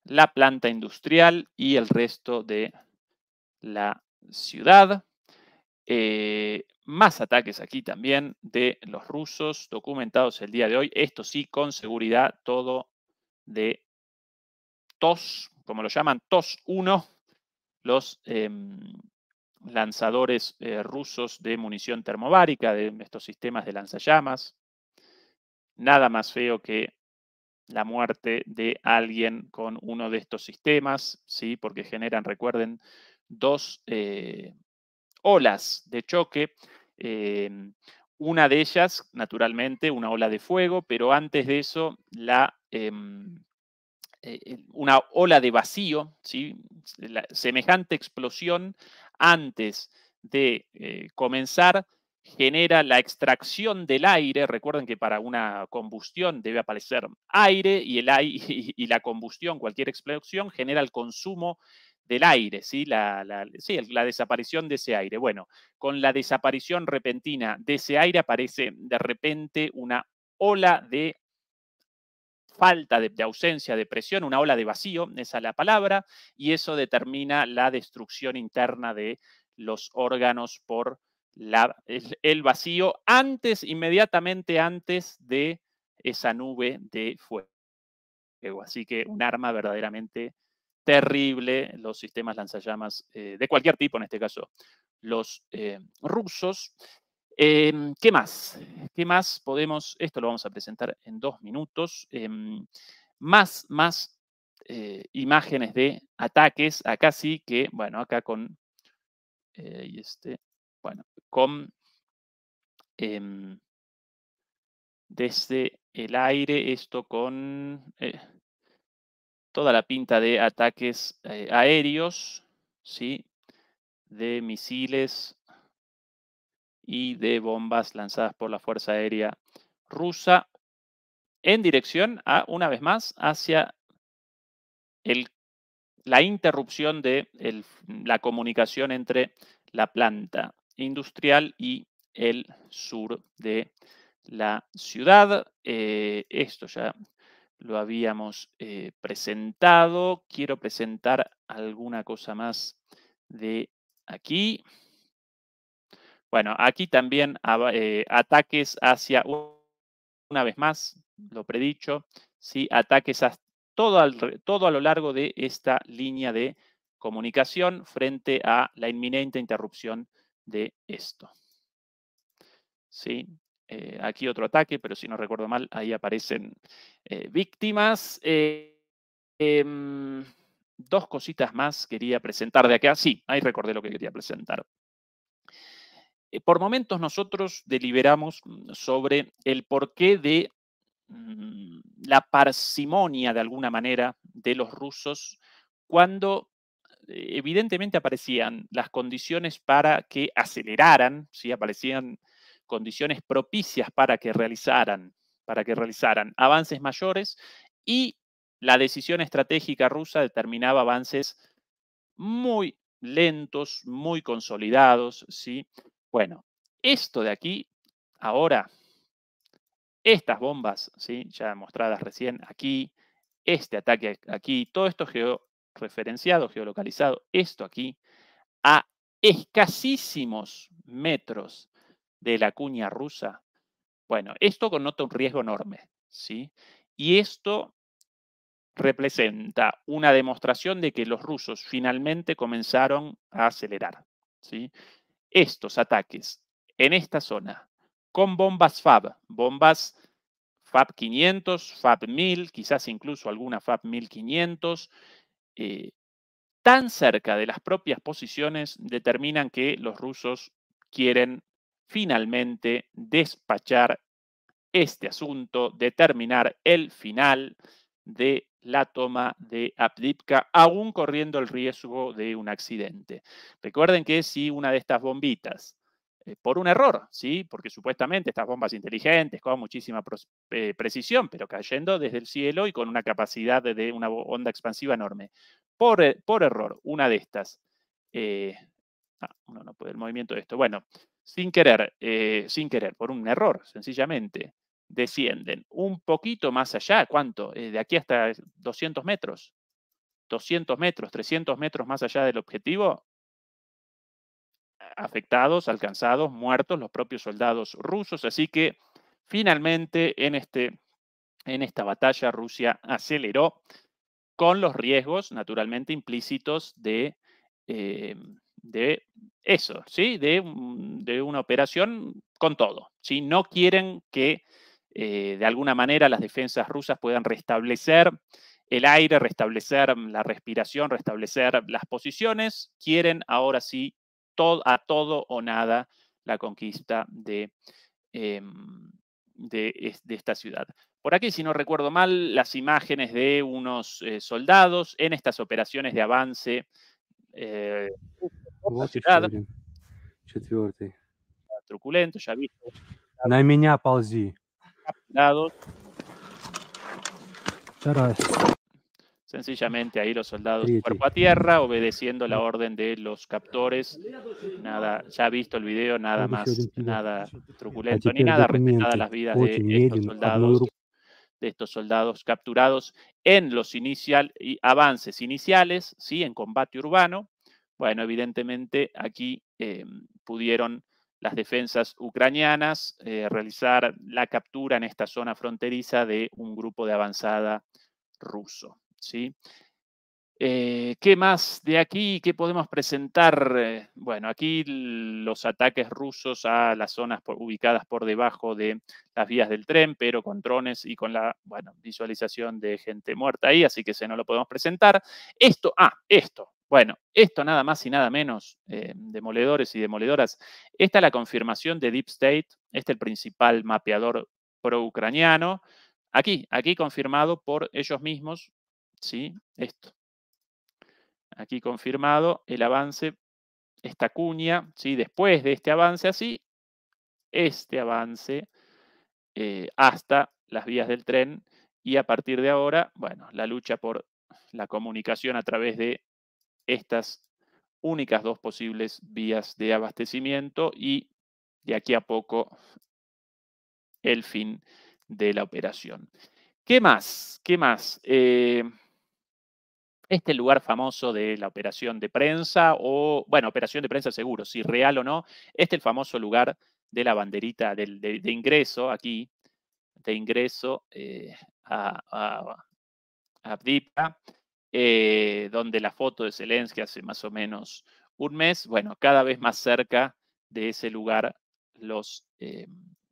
A: la planta industrial y el resto de la ciudad. Eh, más ataques aquí también de los rusos documentados el día de hoy. Esto sí, con seguridad, todo de TOS, como lo llaman, TOS 1, los em, lanzadores eh, rusos de munición termobárica, de estos sistemas de lanzallamas, nada más feo que la muerte de alguien con uno de estos sistemas, ¿sí? porque generan, recuerden, dos eh, olas de choque. Em, una de ellas, naturalmente, una ola de fuego, pero antes de eso, la, em, eh, una ola de vacío, ¿sí? semejante explosión antes de eh, comenzar genera la extracción del aire. Recuerden que para una combustión debe aparecer aire y, el aire, y la combustión, cualquier explosión, genera el consumo del aire, ¿sí? La, desaparición de ese aire. Bueno, con la desaparición repentina de ese aire aparece de repente una ola de falta de, de, ausencia de presión, una ola de vacío, esa es la palabra, y eso determina la destrucción interna de los órganos por el, vacío antes, inmediatamente antes de esa nube de fuego. Así que un arma verdaderamente terrible, los sistemas lanzallamas eh, de cualquier tipo, en este caso los eh, rusos. Em, ¿Qué más? ¿Qué más podemos? Esto lo vamos a presentar en dos minutos. Em, más, más eh, imágenes de ataques. Acá sí que, bueno, acá con... y este, bueno, con em, desde el aire, esto con eh, toda la pinta de ataques eh, aéreos, ¿sí? de misiles y de bombas lanzadas por la Fuerza Aérea Rusa en dirección a, una vez más, hacia la interrupción de la comunicación entre la planta industrial y el sur de la ciudad. Eh, esto ya lo habíamos eh, presentado. Quiero presentar alguna cosa más de aquí. Bueno, aquí también eh, ataques hacia, una vez más, lo predicho, ataques a todo, todo a lo largo de esta línea de comunicación frente a la inminente interrupción de esto. ¿Sí? Eh, aquí otro ataque, pero si no recuerdo mal, ahí aparecen eh, víctimas. Eh, em, dos cositas más quería presentar de acá. Sí, ahí recordé lo que quería presentar. Por momentos nosotros deliberamos mm, sobre el porqué de mm, la parsimonia, de alguna manera, de los rusos cuando e, evidentemente aparecían las condiciones para que aceleraran, ¿sí? aparecían condiciones propicias para que realizaran, para que realizaran avances mayores y la decisión estratégica rusa determinaba avances muy lentos, muy consolidados, ¿sí? Bueno, esto de aquí, ahora, estas bombas, ¿sí? Ya mostradas recién aquí, este ataque aquí, todo esto referenciado, geolocalizado, esto aquí, a escasísimos metros de la cuña rusa, bueno, esto connota un riesgo enorme, ¿sí? Y esto representa una demostración de que los rusos finalmente comenzaron a acelerar, ¿sí? Estos ataques en esta zona con bombas FAB, bombas FAB 500, FAB 1000, quizás incluso alguna FAB 1500, eh, tan cerca de las propias posiciones determinan que los rusos quieren finalmente despachar este asunto, determinar el final de la toma de Abdipka, aún corriendo el riesgo de un accidente. Recuerden que si una de estas bombitas eh, por un error, ¿sí? Porque supuestamente estas bombas inteligentes con muchísima eh, precisión, pero cayendo desde el cielo y con una capacidad de, una onda expansiva enorme. Eh, por, error, una de estas. Ah, no puede el movimiento de esto. Bueno, sin querer, sin querer, por un error, sencillamente, descienden un poquito más allá. ¿Cuánto? de aquí hasta 200 metros. 200 metros, 300 metros más allá del objetivo, afectados, alcanzados, muertos, los propios soldados rusos. Así que finalmente en, este, en esta batalla Rusia aceleró con los riesgos naturalmente implícitos de, eh, de eso, ¿sí? De, una operación con todo. Si No quieren que eh, de alguna manera las defensas rusas puedan restablecer el aire, restablecer la respiración, restablecer las posiciones, quieren ahora sí a todo o nada la conquista de, em, de, esta ciudad. Por aquí, si no recuerdo mal, las imágenes de unos eh, soldados en estas operaciones de avance eh, Truculento, Sencillamente ahí los soldados cuerpo a tierra, obedeciendo la orden de los captores. Nada, ya visto el video, nada más, nada truculento ni nada, a las vidas de estos soldados, capturados en los inicial, y avances iniciales, sí, en combate urbano. Bueno, evidentemente aquí em, pudieron las defensas ucranianas eh, realizar la captura en esta zona fronteriza de un grupo de avanzada ruso. ¿sí? Eh, ¿Qué más de aquí? ¿Qué podemos presentar? Eh, bueno, aquí los ataques rusos a las zonas ubicadas por debajo de las vías del tren, pero con drones y con la bueno, visualización de gente muerta ahí, así que ese no lo podemos presentar. Esto, ah, esto. Bueno, esto nada más y nada menos, eh, demoledores y demoledoras. Esta es la confirmación de Deep State, este es el principal mapeador pro-ucraniano. Aquí, aquí confirmado por ellos mismos, ¿sí? Esto. Aquí confirmado el avance, esta cuña, ¿sí? Después de este avance así, este avance eh, hasta las vías del tren y a partir de ahora, bueno, la lucha por la comunicación a través de estas únicas dos posibles vías de abastecimiento y de aquí a poco el fin de la operación. ¿Qué más? ¿Qué más? Eh, este lugar famoso de la operación de prensa, o, bueno, operación de prensa seguro, si real o no, este el famoso lugar de la banderita de, ingreso aquí, de ingreso eh, a, a, eh, donde la foto de Zelensky hace más o menos un mes, bueno, cada vez más cerca de ese lugar los, eh,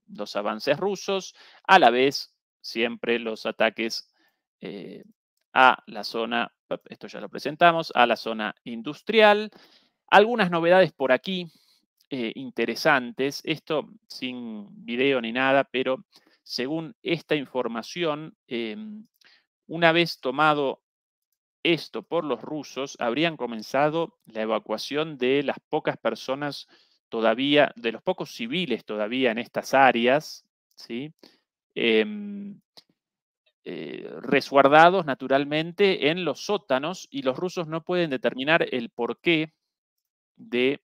A: los avances rusos, a la vez siempre los ataques a la zona esto ya lo presentamos, a la zona industrial. Algunas novedades por aquí eh, interesantes, esto sin video ni nada, pero según esta información, em, una vez tomado esto por los rusos, habrían comenzado la evacuación de las pocas personas todavía, de los pocos civiles todavía en estas áreas, ¿sí? Em, eh, resguardados naturalmente en los sótanos y los rusos no pueden determinar el porqué de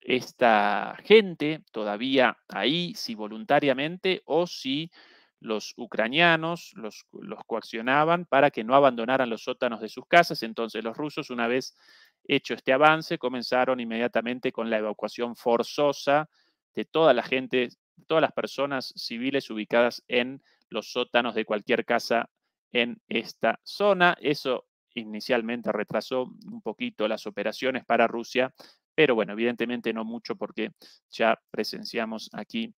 A: esta gente todavía ahí, si voluntariamente o si los ucranianos los, los, coaccionaban para que no abandonaran los sótanos de sus casas. Entonces los rusos, una vez hecho este avance, comenzaron inmediatamente con la evacuación forzosa de toda la gente todas las personas civiles ubicadas en los sótanos de cualquier casa en esta zona. Eso inicialmente retrasó un poquito las operaciones para Rusia, pero bueno, evidentemente no mucho porque ya presenciamos aquí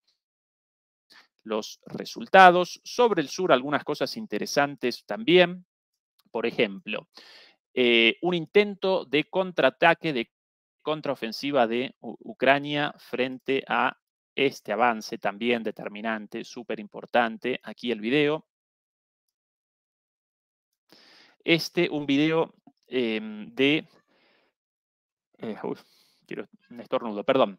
A: los resultados. Sobre el sur, algunas cosas interesantes también. Por ejemplo, eh, un intento de contraataque, de contraofensiva de Ucrania frente a este avance también determinante, súper importante. Aquí el video. Este, un video em, de... Eh, quiero un estornudo, perdón.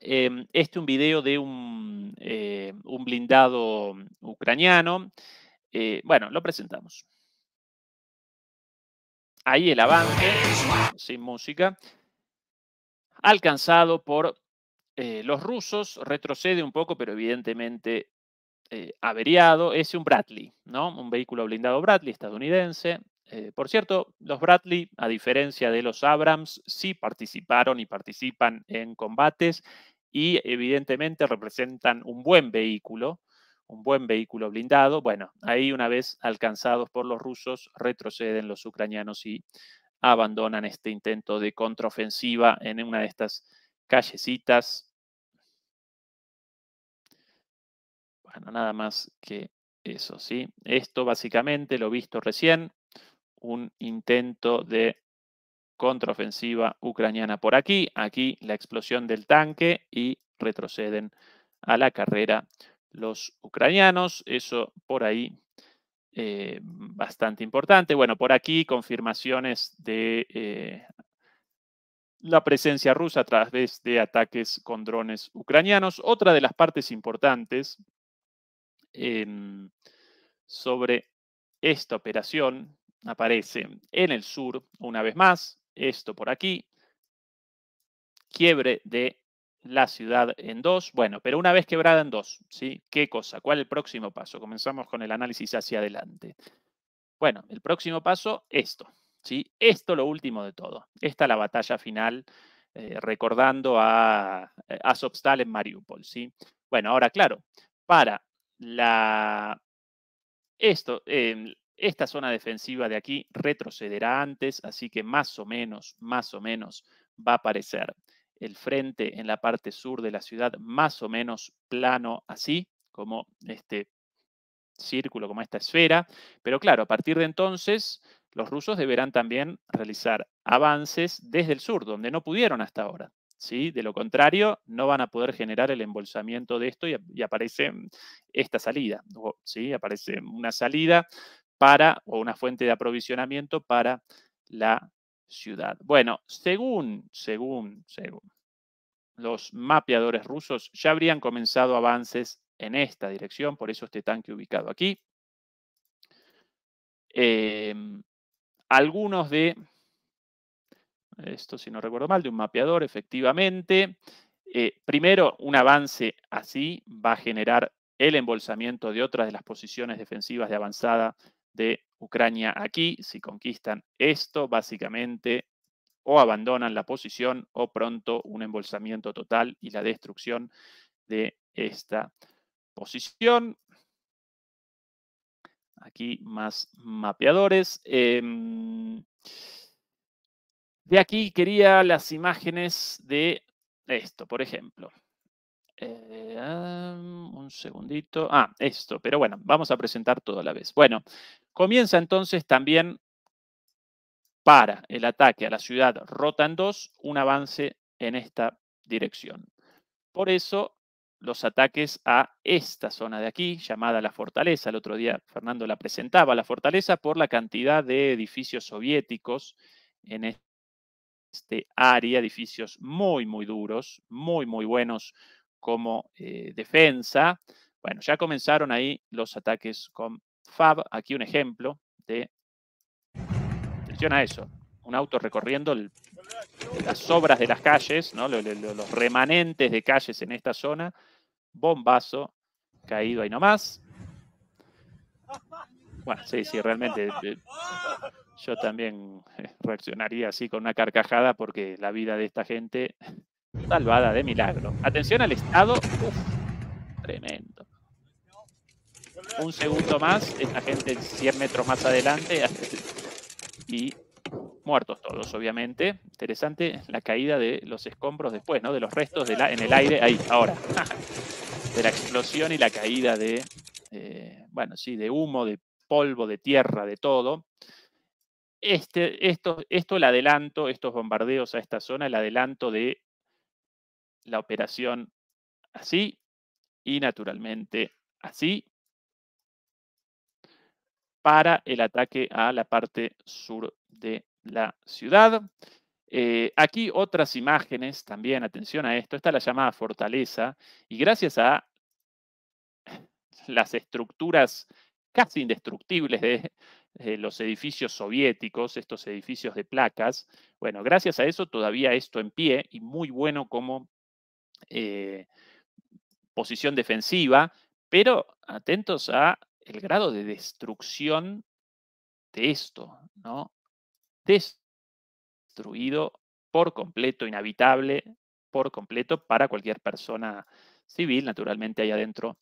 A: Em, este un video de un, eh, un blindado ucraniano. Eh, bueno, lo presentamos. Ahí el avance, sin música, alcanzado por eh, los rusos, retrocede un poco, pero evidentemente eh, averiado, es un Bradley, ¿no? Un vehículo blindado Bradley estadounidense. Eh, por cierto, los Bradley, a diferencia de los Abrams, sí participaron y participan en combates y evidentemente representan un buen vehículo, un buen vehículo blindado. Bueno, ahí una vez alcanzados por los rusos, retroceden los ucranianos y abandonan este intento de contraofensiva en una de estas callecitas nada más que eso, ¿sí? Esto básicamente lo visto recién, un intento de contraofensiva ucraniana por aquí, aquí la explosión del tanque y retroceden a la carrera los ucranianos, eso por ahí eh, bastante importante. Bueno, por aquí confirmaciones de eh, la presencia rusa a través de ataques con drones ucranianos. Otra de las partes importantes Em, sobre esta operación aparece en el sur, una vez más, esto por aquí, quiebre de la ciudad en dos, bueno, pero una vez quebrada en dos, ¿sí? ¿Qué cosa? ¿Cuál es el próximo paso? Comenzamos con el análisis hacia adelante. Bueno, el próximo paso, esto, ¿sí? Esto lo último de todo. Esta es la batalla final, eh, recordando a, eh, a Sobstal en Mariupol, ¿sí? Bueno, ahora, claro, para la, esto, em, esta zona defensiva de aquí retrocederá antes, así que más o menos, más o menos va a aparecer el frente en la parte sur de la ciudad más o menos plano así, como este círculo, como esta esfera. Pero claro, a partir de entonces, los rusos deberán también realizar avances desde el sur, donde no pudieron hasta ahora. De lo contrario, no van a poder generar el embolsamiento de esto y, aparece mm, esta salida, ¿sí? Aparece una salida para, o una fuente de aprovisionamiento para la ciudad. Bueno, según, según, según los mapeadores rusos, ya habrían comenzado avances en esta dirección, por eso este tanque ubicado aquí. Em, algunos de esto si no recuerdo mal, de un mapeador, efectivamente. Eh, primero, un avance así va a generar el embolsamiento de otras de las posiciones defensivas de avanzada de Ucrania aquí. Si conquistan esto, básicamente o abandonan la posición o pronto un embolsamiento total y la destrucción de esta posición. Aquí más mapeadores. Em, de aquí quería las imágenes de esto, por ejemplo. Eh, un segundito. Ah, esto, pero bueno, vamos a presentar todo a la vez. Bueno, comienza entonces también para el ataque a la ciudad Rotan 2 un avance en esta dirección. Por eso los ataques a esta zona de aquí, llamada la fortaleza. El otro día Fernando la presentaba, la fortaleza, por la cantidad de edificios soviéticos en este área, edificios muy, muy duros, muy, muy buenos como eh, defensa. Bueno, ya comenzaron ahí los ataques con Fab. Aquí un ejemplo de... Atención a eso. Un auto recorriendo las sobras de las calles, los, los remanentes de calles en esta zona. Bombazo caído ahí nomás. Bueno, sí, sí, realmente eh, yo también eh, reaccionaría así con una carcajada porque la vida de esta gente salvada de milagro. Atención al estado. tremendo. Un segundo más, esta gente 100 metros más adelante y muertos todos, obviamente. Interesante la caída de los escombros después, ¿no? De los restos en el aire, ahí, ahora. De la explosión y la caída de, eh, bueno, sí, de humo, de polvo, de tierra, de todo. Este, esto, esto el adelanto, estos bombardeos a esta zona, el adelanto de la operación así y naturalmente así para el ataque a la parte sur de la ciudad. Eh, aquí otras imágenes también, atención a esto, está la llamada fortaleza y gracias a las estructuras casi indestructibles de, los edificios soviéticos, estos edificios de placas. Bueno, gracias a eso todavía esto en pie y muy bueno como eh, posición defensiva, pero atentos a el grado de destrucción de esto, ¿no? Destruido por completo, inhabitable por completo para cualquier persona civil, naturalmente ahí adentro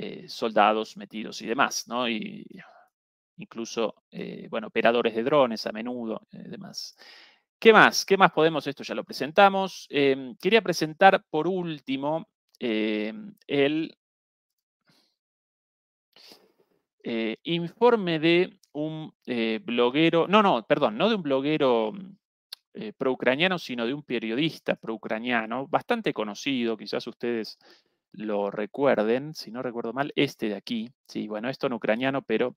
A: eh, soldados metidos y demás, ¿no? Y incluso, eh, bueno, operadores de drones a menudo eh, demás. ¿Qué más? ¿Qué más podemos? Esto ya lo presentamos. Em, quería presentar por último em, el informe de un bloguero, no, no, perdón, no de un bloguero mm, pro-ucraniano, sino de un periodista pro-ucraniano, bastante conocido, quizás ustedes lo recuerden, si no recuerdo mal, este de aquí. Sí, bueno, esto en ucraniano, pero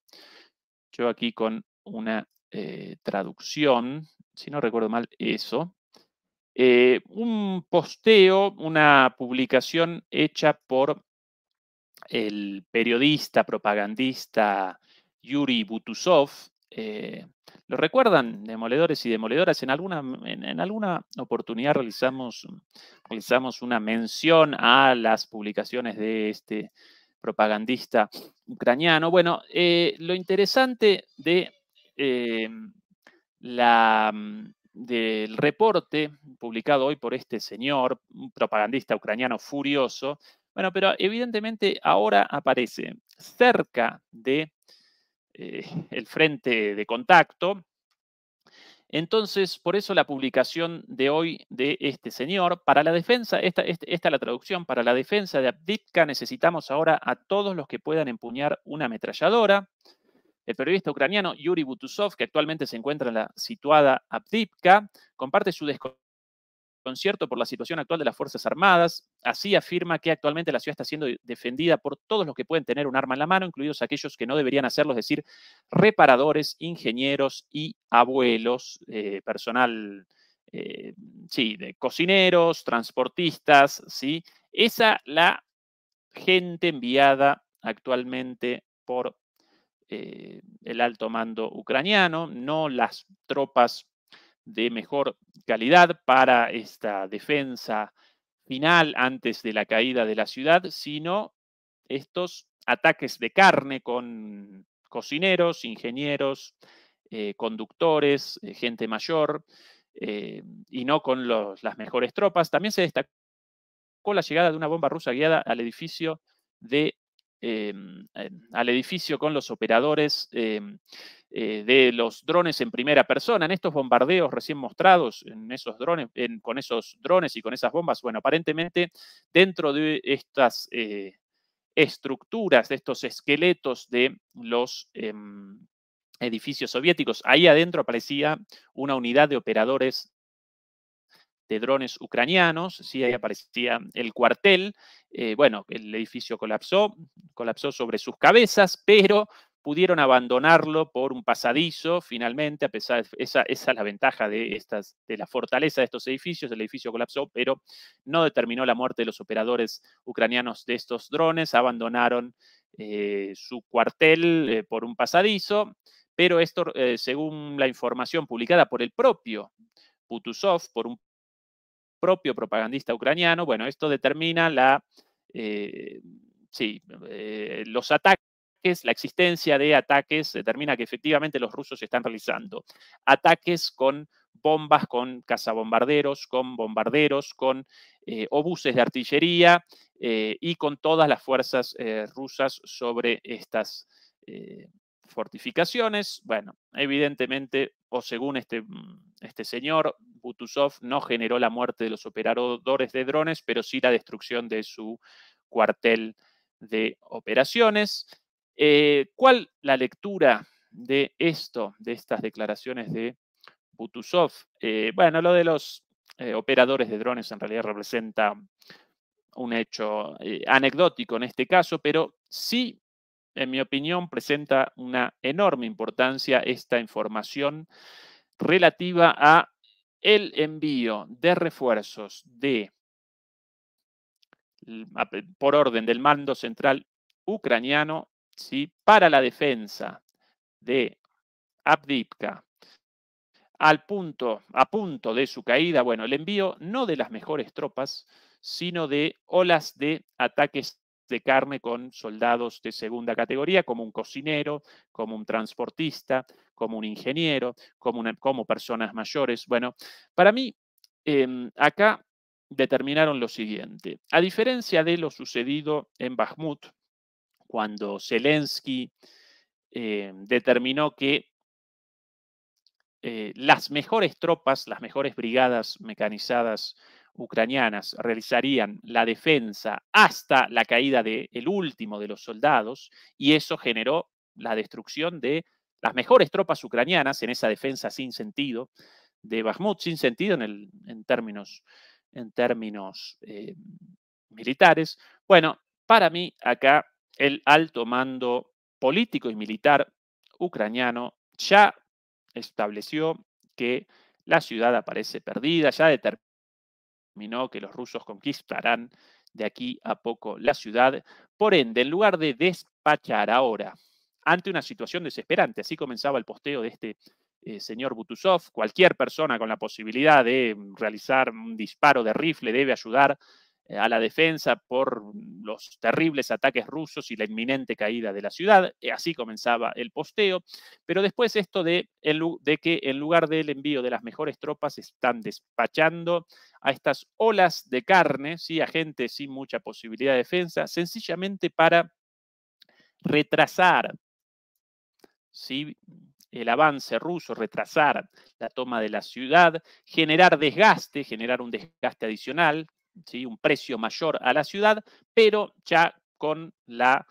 A: yo aquí con una eh, traducción, si no recuerdo mal, eso. Eh, un posteo, una publicación hecha por el periodista, propagandista Yuri Butusov, eh, ¿Lo recuerdan, demoledores y demoledoras? En alguna, en, alguna oportunidad realizamos, realizamos, una mención a las publicaciones de este propagandista ucraniano. Bueno, eh, lo interesante de, em, la, del reporte publicado hoy por este señor, un propagandista ucraniano furioso, bueno, pero evidentemente ahora aparece cerca de eh, el frente de contacto. Entonces, por eso la publicación de hoy de este señor, para la defensa, esta, es este, la traducción, para la defensa de Abdipka, necesitamos ahora a todos los que puedan empuñar una ametralladora. El periodista ucraniano Yuri Butusov, que actualmente se encuentra en la situada Abdipka, comparte su desconocimiento concierto por la situación actual de las Fuerzas Armadas. Así afirma que actualmente la ciudad está siendo defendida por todos los que pueden tener un arma en la mano, incluidos aquellos que no deberían hacerlo, es decir, reparadores, ingenieros y abuelos, eh, personal, eh, sí, de cocineros, transportistas, ¿sí? Esa la gente enviada actualmente por eh, el alto mando ucraniano, no las tropas de mejor calidad para esta defensa final antes de la caída de la ciudad, sino estos ataques de carne con cocineros, ingenieros, eh, conductores, eh, gente mayor, eh, y no con las mejores tropas. También se destacó la llegada de una bomba rusa guiada al edificio de Em, al edificio con los operadores em, eh, de los drones en primera persona. En estos bombardeos recién mostrados, en esos drones, con esos drones y con esas bombas, bueno, aparentemente dentro de estas eh, estructuras, de estos esqueletos de los em, edificios soviéticos, ahí adentro aparecía una unidad de operadores drones ucranianos, sí, ahí aparecía el cuartel, eh, bueno, el edificio colapsó, colapsó sobre sus cabezas, pero pudieron abandonarlo por un pasadizo finalmente, a pesar esa, esa es la ventaja de, estas, de la fortaleza de estos edificios, el edificio colapsó, pero no determinó la muerte de los operadores ucranianos de estos drones, abandonaron eh, su cuartel eh, por un pasadizo, pero esto, según la información publicada por el propio Putusov, por un propio propagandista ucraniano. Bueno, esto determina la, eh, sí, eh, los ataques la existencia de ataques determina que efectivamente los rusos están realizando ataques con bombas, con cazabombarderos, con bombarderos, con eh, obuses de artillería y con todas las fuerzas rusas sobre estas fortificaciones. Bueno, evidentemente o según este, mm, este señor, Butusov no generó la muerte de los operadores de drones, pero sí la destrucción de su cuartel de operaciones. Eh, ¿Cuál la lectura de esto, de estas declaraciones de Butusov? Eh, bueno, lo de los eh, operadores de drones en realidad representa un hecho anecdótico en este caso, pero sí en mi opinión, presenta una enorme importancia esta información relativa a el envío de refuerzos de por orden del mando central ucraniano ¿sí? para la defensa de Abdipka al punto, a punto de su caída, bueno, el envío no de las mejores tropas, sino de olas de ataques de carne con soldados de segunda categoría, como un cocinero, como un transportista, como un ingeniero, como, como personas mayores. Bueno, para mí, em, acá determinaron lo siguiente. A diferencia de lo sucedido en Bakhmut, cuando Zelensky em, determinó que eh, las mejores tropas, las mejores brigadas mecanizadas ucranianas realizarían la defensa hasta la caída del último de los soldados y eso generó la destrucción de las mejores tropas ucranianas en esa defensa sin sentido de Bakhmut, sin sentido en, términos, eh, militares. Bueno, para mí acá el alto mando político y militar ucraniano ya estableció que la ciudad aparece perdida, ya determinó que los rusos conquistarán de aquí a poco la ciudad. Por ende, en lugar de despachar ahora, ante una situación desesperante, así comenzaba el posteo de este eh, señor Butusov, cualquier persona con la posibilidad de realizar un disparo de rifle debe ayudar eh, a la defensa por los terribles ataques rusos y la inminente caída de la ciudad. Eh, así comenzaba el posteo, pero después esto de, que en lugar del envío de las mejores tropas están despachando a estas olas de carne, ¿sí? a gente sin mucha posibilidad de defensa, sencillamente para retrasar el avance ruso, retrasar la toma de la ciudad, generar desgaste, generar un desgaste adicional un precio mayor a la ciudad, pero ya con la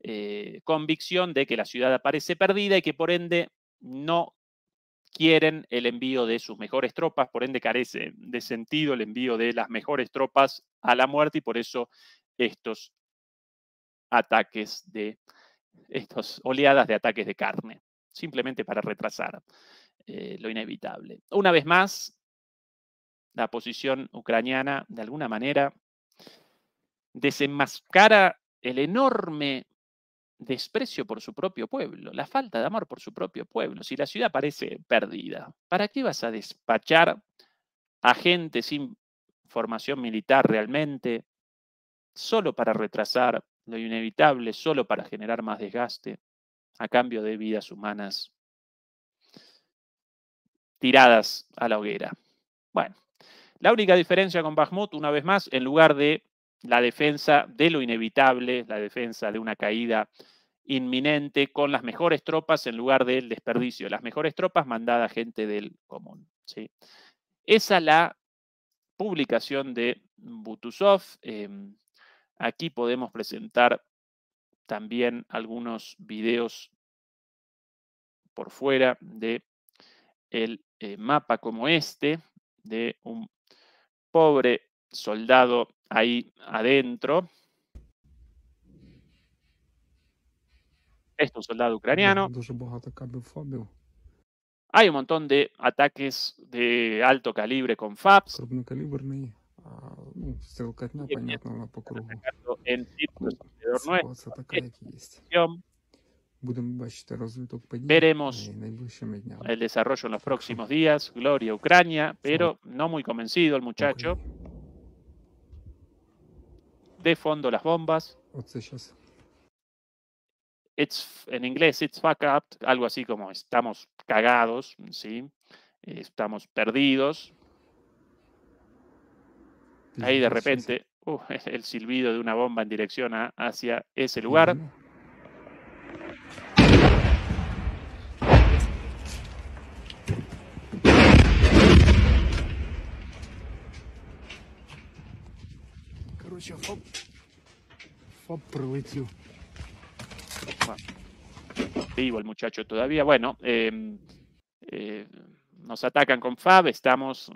A: eh, convicción de que la ciudad aparece perdida y que por ende no quieren el envío de sus mejores tropas, por ende carece de sentido el envío de las mejores tropas a la muerte y por eso estos ataques de, estas oleadas de ataques de carne, simplemente para retrasar eh, lo inevitable. Una vez más, la posición ucraniana de alguna manera, desenmascara el enorme desprecio por su propio pueblo, la falta de amor por su propio pueblo. Si la ciudad parece perdida, ¿para qué vas a despachar a gente sin formación militar realmente, solo para retrasar lo inevitable, solo para generar más desgaste a cambio de vidas humanas tiradas a la hoguera? Bueno, la única diferencia con Bakhmut, una vez más, en lugar de la defensa de lo inevitable, la defensa de una caída inminente con las mejores tropas en lugar del desperdicio, las mejores tropas mandada gente del común. ¿sí? Esa la publicación de Butusov. Em, aquí podemos presentar también algunos videos por fuera de el eh, mapa como este de un pobre soldado ahí adentro. Este es un soldado ucraniano. Hay un montón de ataques de alto calibre con FAPS. Veremos el desarrollo en los próximos días, gloria a Ucrania, pero no muy convencido el muchacho. De fondo las bombas. en inglés, it's fucked up, algo así como estamos cagados, ¿sí? estamos perdidos. Ahí de repente, uh, el silbido de una bomba en dirección hacia ese lugar. Vivo el muchacho todavía. Bueno, em, eh, nos atacan con Fab, estamos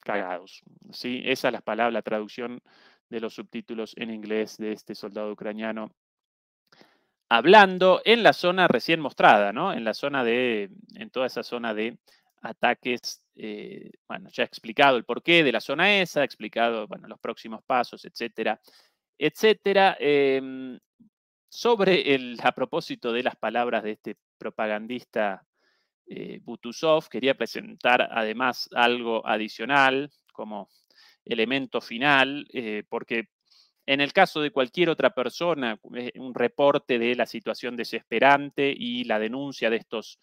A: cagados. ¿sí? Esa es la palabra, la traducción de los subtítulos en inglés de este soldado ucraniano. Hablando en la zona recién mostrada, ¿no? En la zona de, en toda esa zona de ataques eh, bueno, ya he explicado el porqué de la zona ESA, he explicado los próximos pasos, etcétera, etcétera. Em, sobre el, a propósito de las palabras de este propagandista eh, Butusov, quería presentar además algo adicional como elemento final, eh, porque en el caso de cualquier otra persona, eh, un reporte de la situación desesperante y la denuncia de estos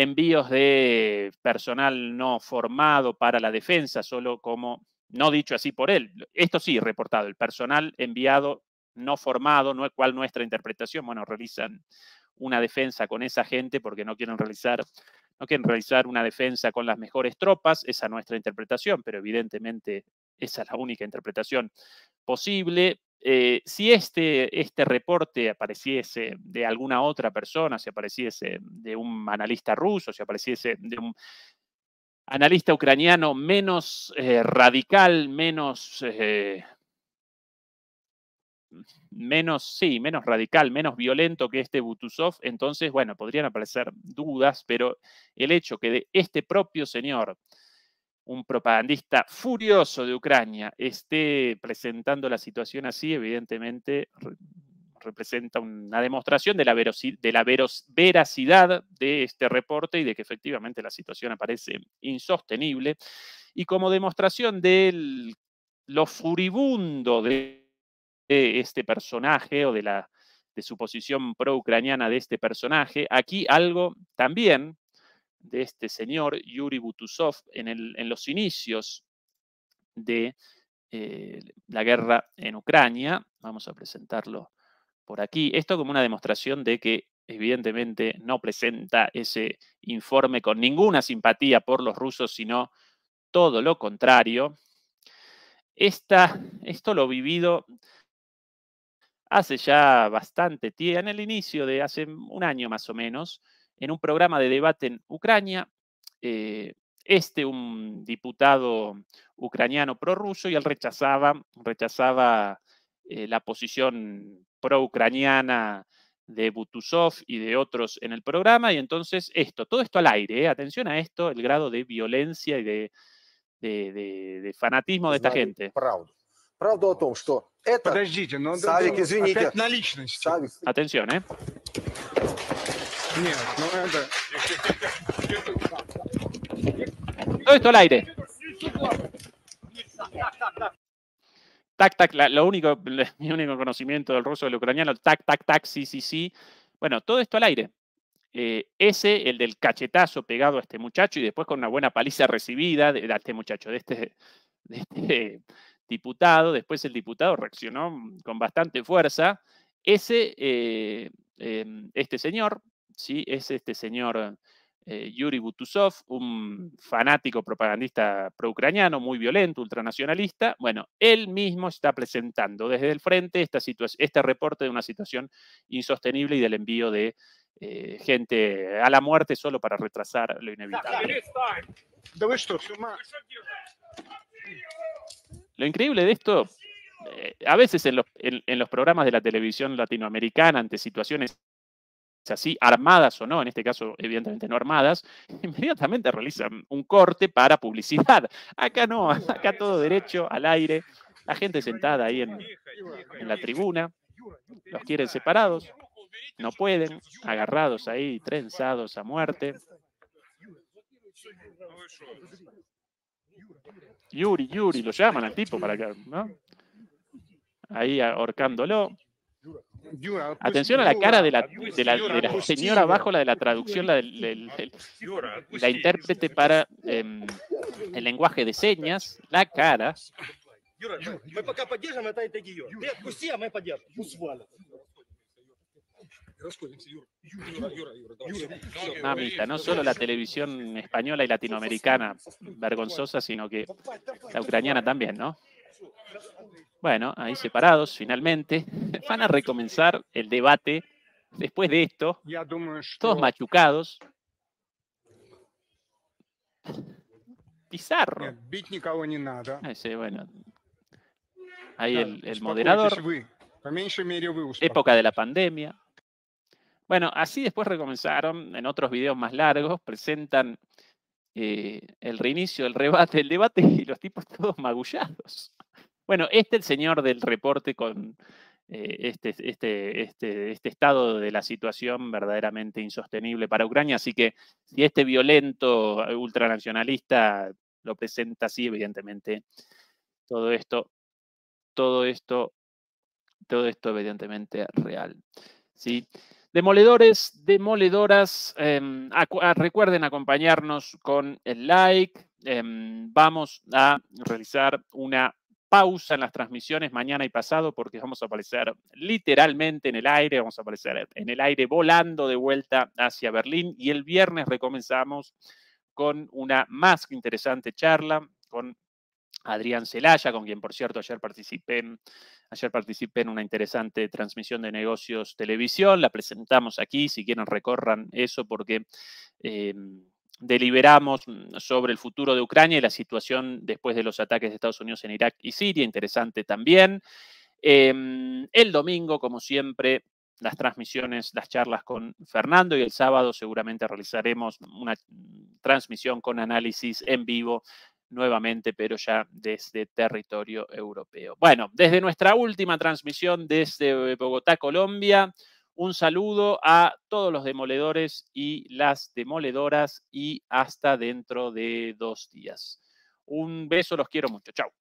A: envíos de personal no formado para la defensa, solo como, no dicho así por él, esto sí reportado, el personal enviado no formado, no, cual nuestra interpretación, bueno, realizan una defensa con esa gente porque no quieren realizar no quieren realizar una defensa con las mejores tropas, esa es nuestra interpretación, pero evidentemente esa es la única interpretación posible. Eh, si este, este reporte apareciese de alguna otra persona, si apareciese de un analista ruso, si apareciese de un analista ucraniano menos eh, radical, menos, eh, menos, sí, menos radical, menos violento que este Butusov, entonces, bueno, podrían aparecer dudas, pero el hecho que de este propio señor un propagandista furioso de Ucrania esté presentando la situación así, evidentemente representa una demostración de la, veracidad de este reporte y de que efectivamente la situación aparece insostenible. Y como demostración de lo furibundo de, este personaje o de la de su posición pro-ucraniana de este personaje, aquí algo también de este señor, Yuri Butusov, en, los inicios de eh, la guerra en Ucrania. Vamos a presentarlo por aquí. Esto como una demostración de que evidentemente no presenta ese informe con ninguna simpatía por los rusos, sino todo lo contrario. esto lo vivido hace ya bastante tiempo, en el inicio de hace un año más o menos, en un programa de debate en Ucrania, eh, este un diputado ucraniano prorruso y él rechazaba, rechazaba eh, la posición pro-ucraniana de Butusov y de otros en el programa, y entonces esto, todo esto al aire, ¿eh? atención a esto, el grado de violencia y de, de, fanatismo de esta gente. Atención, ¿eh? Todo esto al aire. Tac, tac, lo único, mi único conocimiento del ruso, del ucraniano, tac, tac, tac, sí, sí, sí. Bueno, todo esto al aire. Eh, ese, el del cachetazo pegado a este muchacho y después con una buena paliza recibida de, este muchacho, de este, este diputado. Después el diputado reaccionó con bastante fuerza. Ese, eh, eh, este señor, ¿sí? Es este señor eh, Yuri Butusov, un fanático propagandista pro-ucraniano, muy violento, ultranacionalista. Bueno, él mismo está presentando desde el frente esta este reporte de una situación insostenible y del envío de eh, gente a la muerte solo para retrasar lo inevitable. Lo increíble de esto, eh, a veces en los programas de la televisión latinoamericana, ante situaciones sea, sí, armadas o no, en este caso evidentemente no armadas, inmediatamente realizan un corte para publicidad. Acá no, acá todo derecho, al aire, la gente sentada ahí en, en la tribuna, los quieren separados, no pueden, agarrados ahí, trenzados a muerte. Yuri, Yuri, lo llaman al tipo para acá, ¿no? Ahí ahorcándolo. Atención a la cara de la, la, señora abajo, la de la traducción, la, del, la intérprete para em, el lenguaje de señas, la cara. Mamita, no solo la televisión española y latinoamericana vergonzosa, sino que la ucraniana también, ¿no? Bueno, ahí separados, finalmente. Van a recomenzar el debate después de esto. Todos machucados. Pizarro. Ah, ahí el, moderador. Época de la pandemia. Bueno, así después recomenzaron en otros videos más largos, presentan eh, el reinicio, el rebate, el debate y los tipos todos magullados. Bueno, este es el señor del reporte con eh, este, este, este, este estado de la situación verdaderamente insostenible para Ucrania, así que si este violento eh, ultranacionalista lo presenta así, evidentemente, todo esto, todo esto, todo esto evidentemente real. ¿sí? Demoledores, demoledoras, em, ah, recuerden acompañarnos con el like. Em, vamos a realizar una pausa en las transmisiones mañana y pasado porque vamos a aparecer literalmente en el aire, vamos a aparecer en el aire volando de vuelta hacia Berlín y el viernes recomenzamos con una más que interesante charla con Adrián Celaya, con quien por cierto ayer participé, ayer participé en una interesante transmisión de negocios televisión, la presentamos aquí, si quieren recorran eso porque... Eh, deliberamos mm, sobre el futuro de Ucrania y la situación después de los ataques de Estados Unidos en Irak y Siria, interesante también. Em, el domingo, como siempre, las transmisiones, las charlas con Fernando y el sábado seguramente realizaremos una transmisión con análisis en vivo nuevamente, pero ya desde territorio europeo. Bueno, desde nuestra última transmisión desde Bogotá, Colombia. Un saludo a todos los demoledores y las demoledoras y hasta dentro de dos días. Un beso, los quiero mucho. Chao.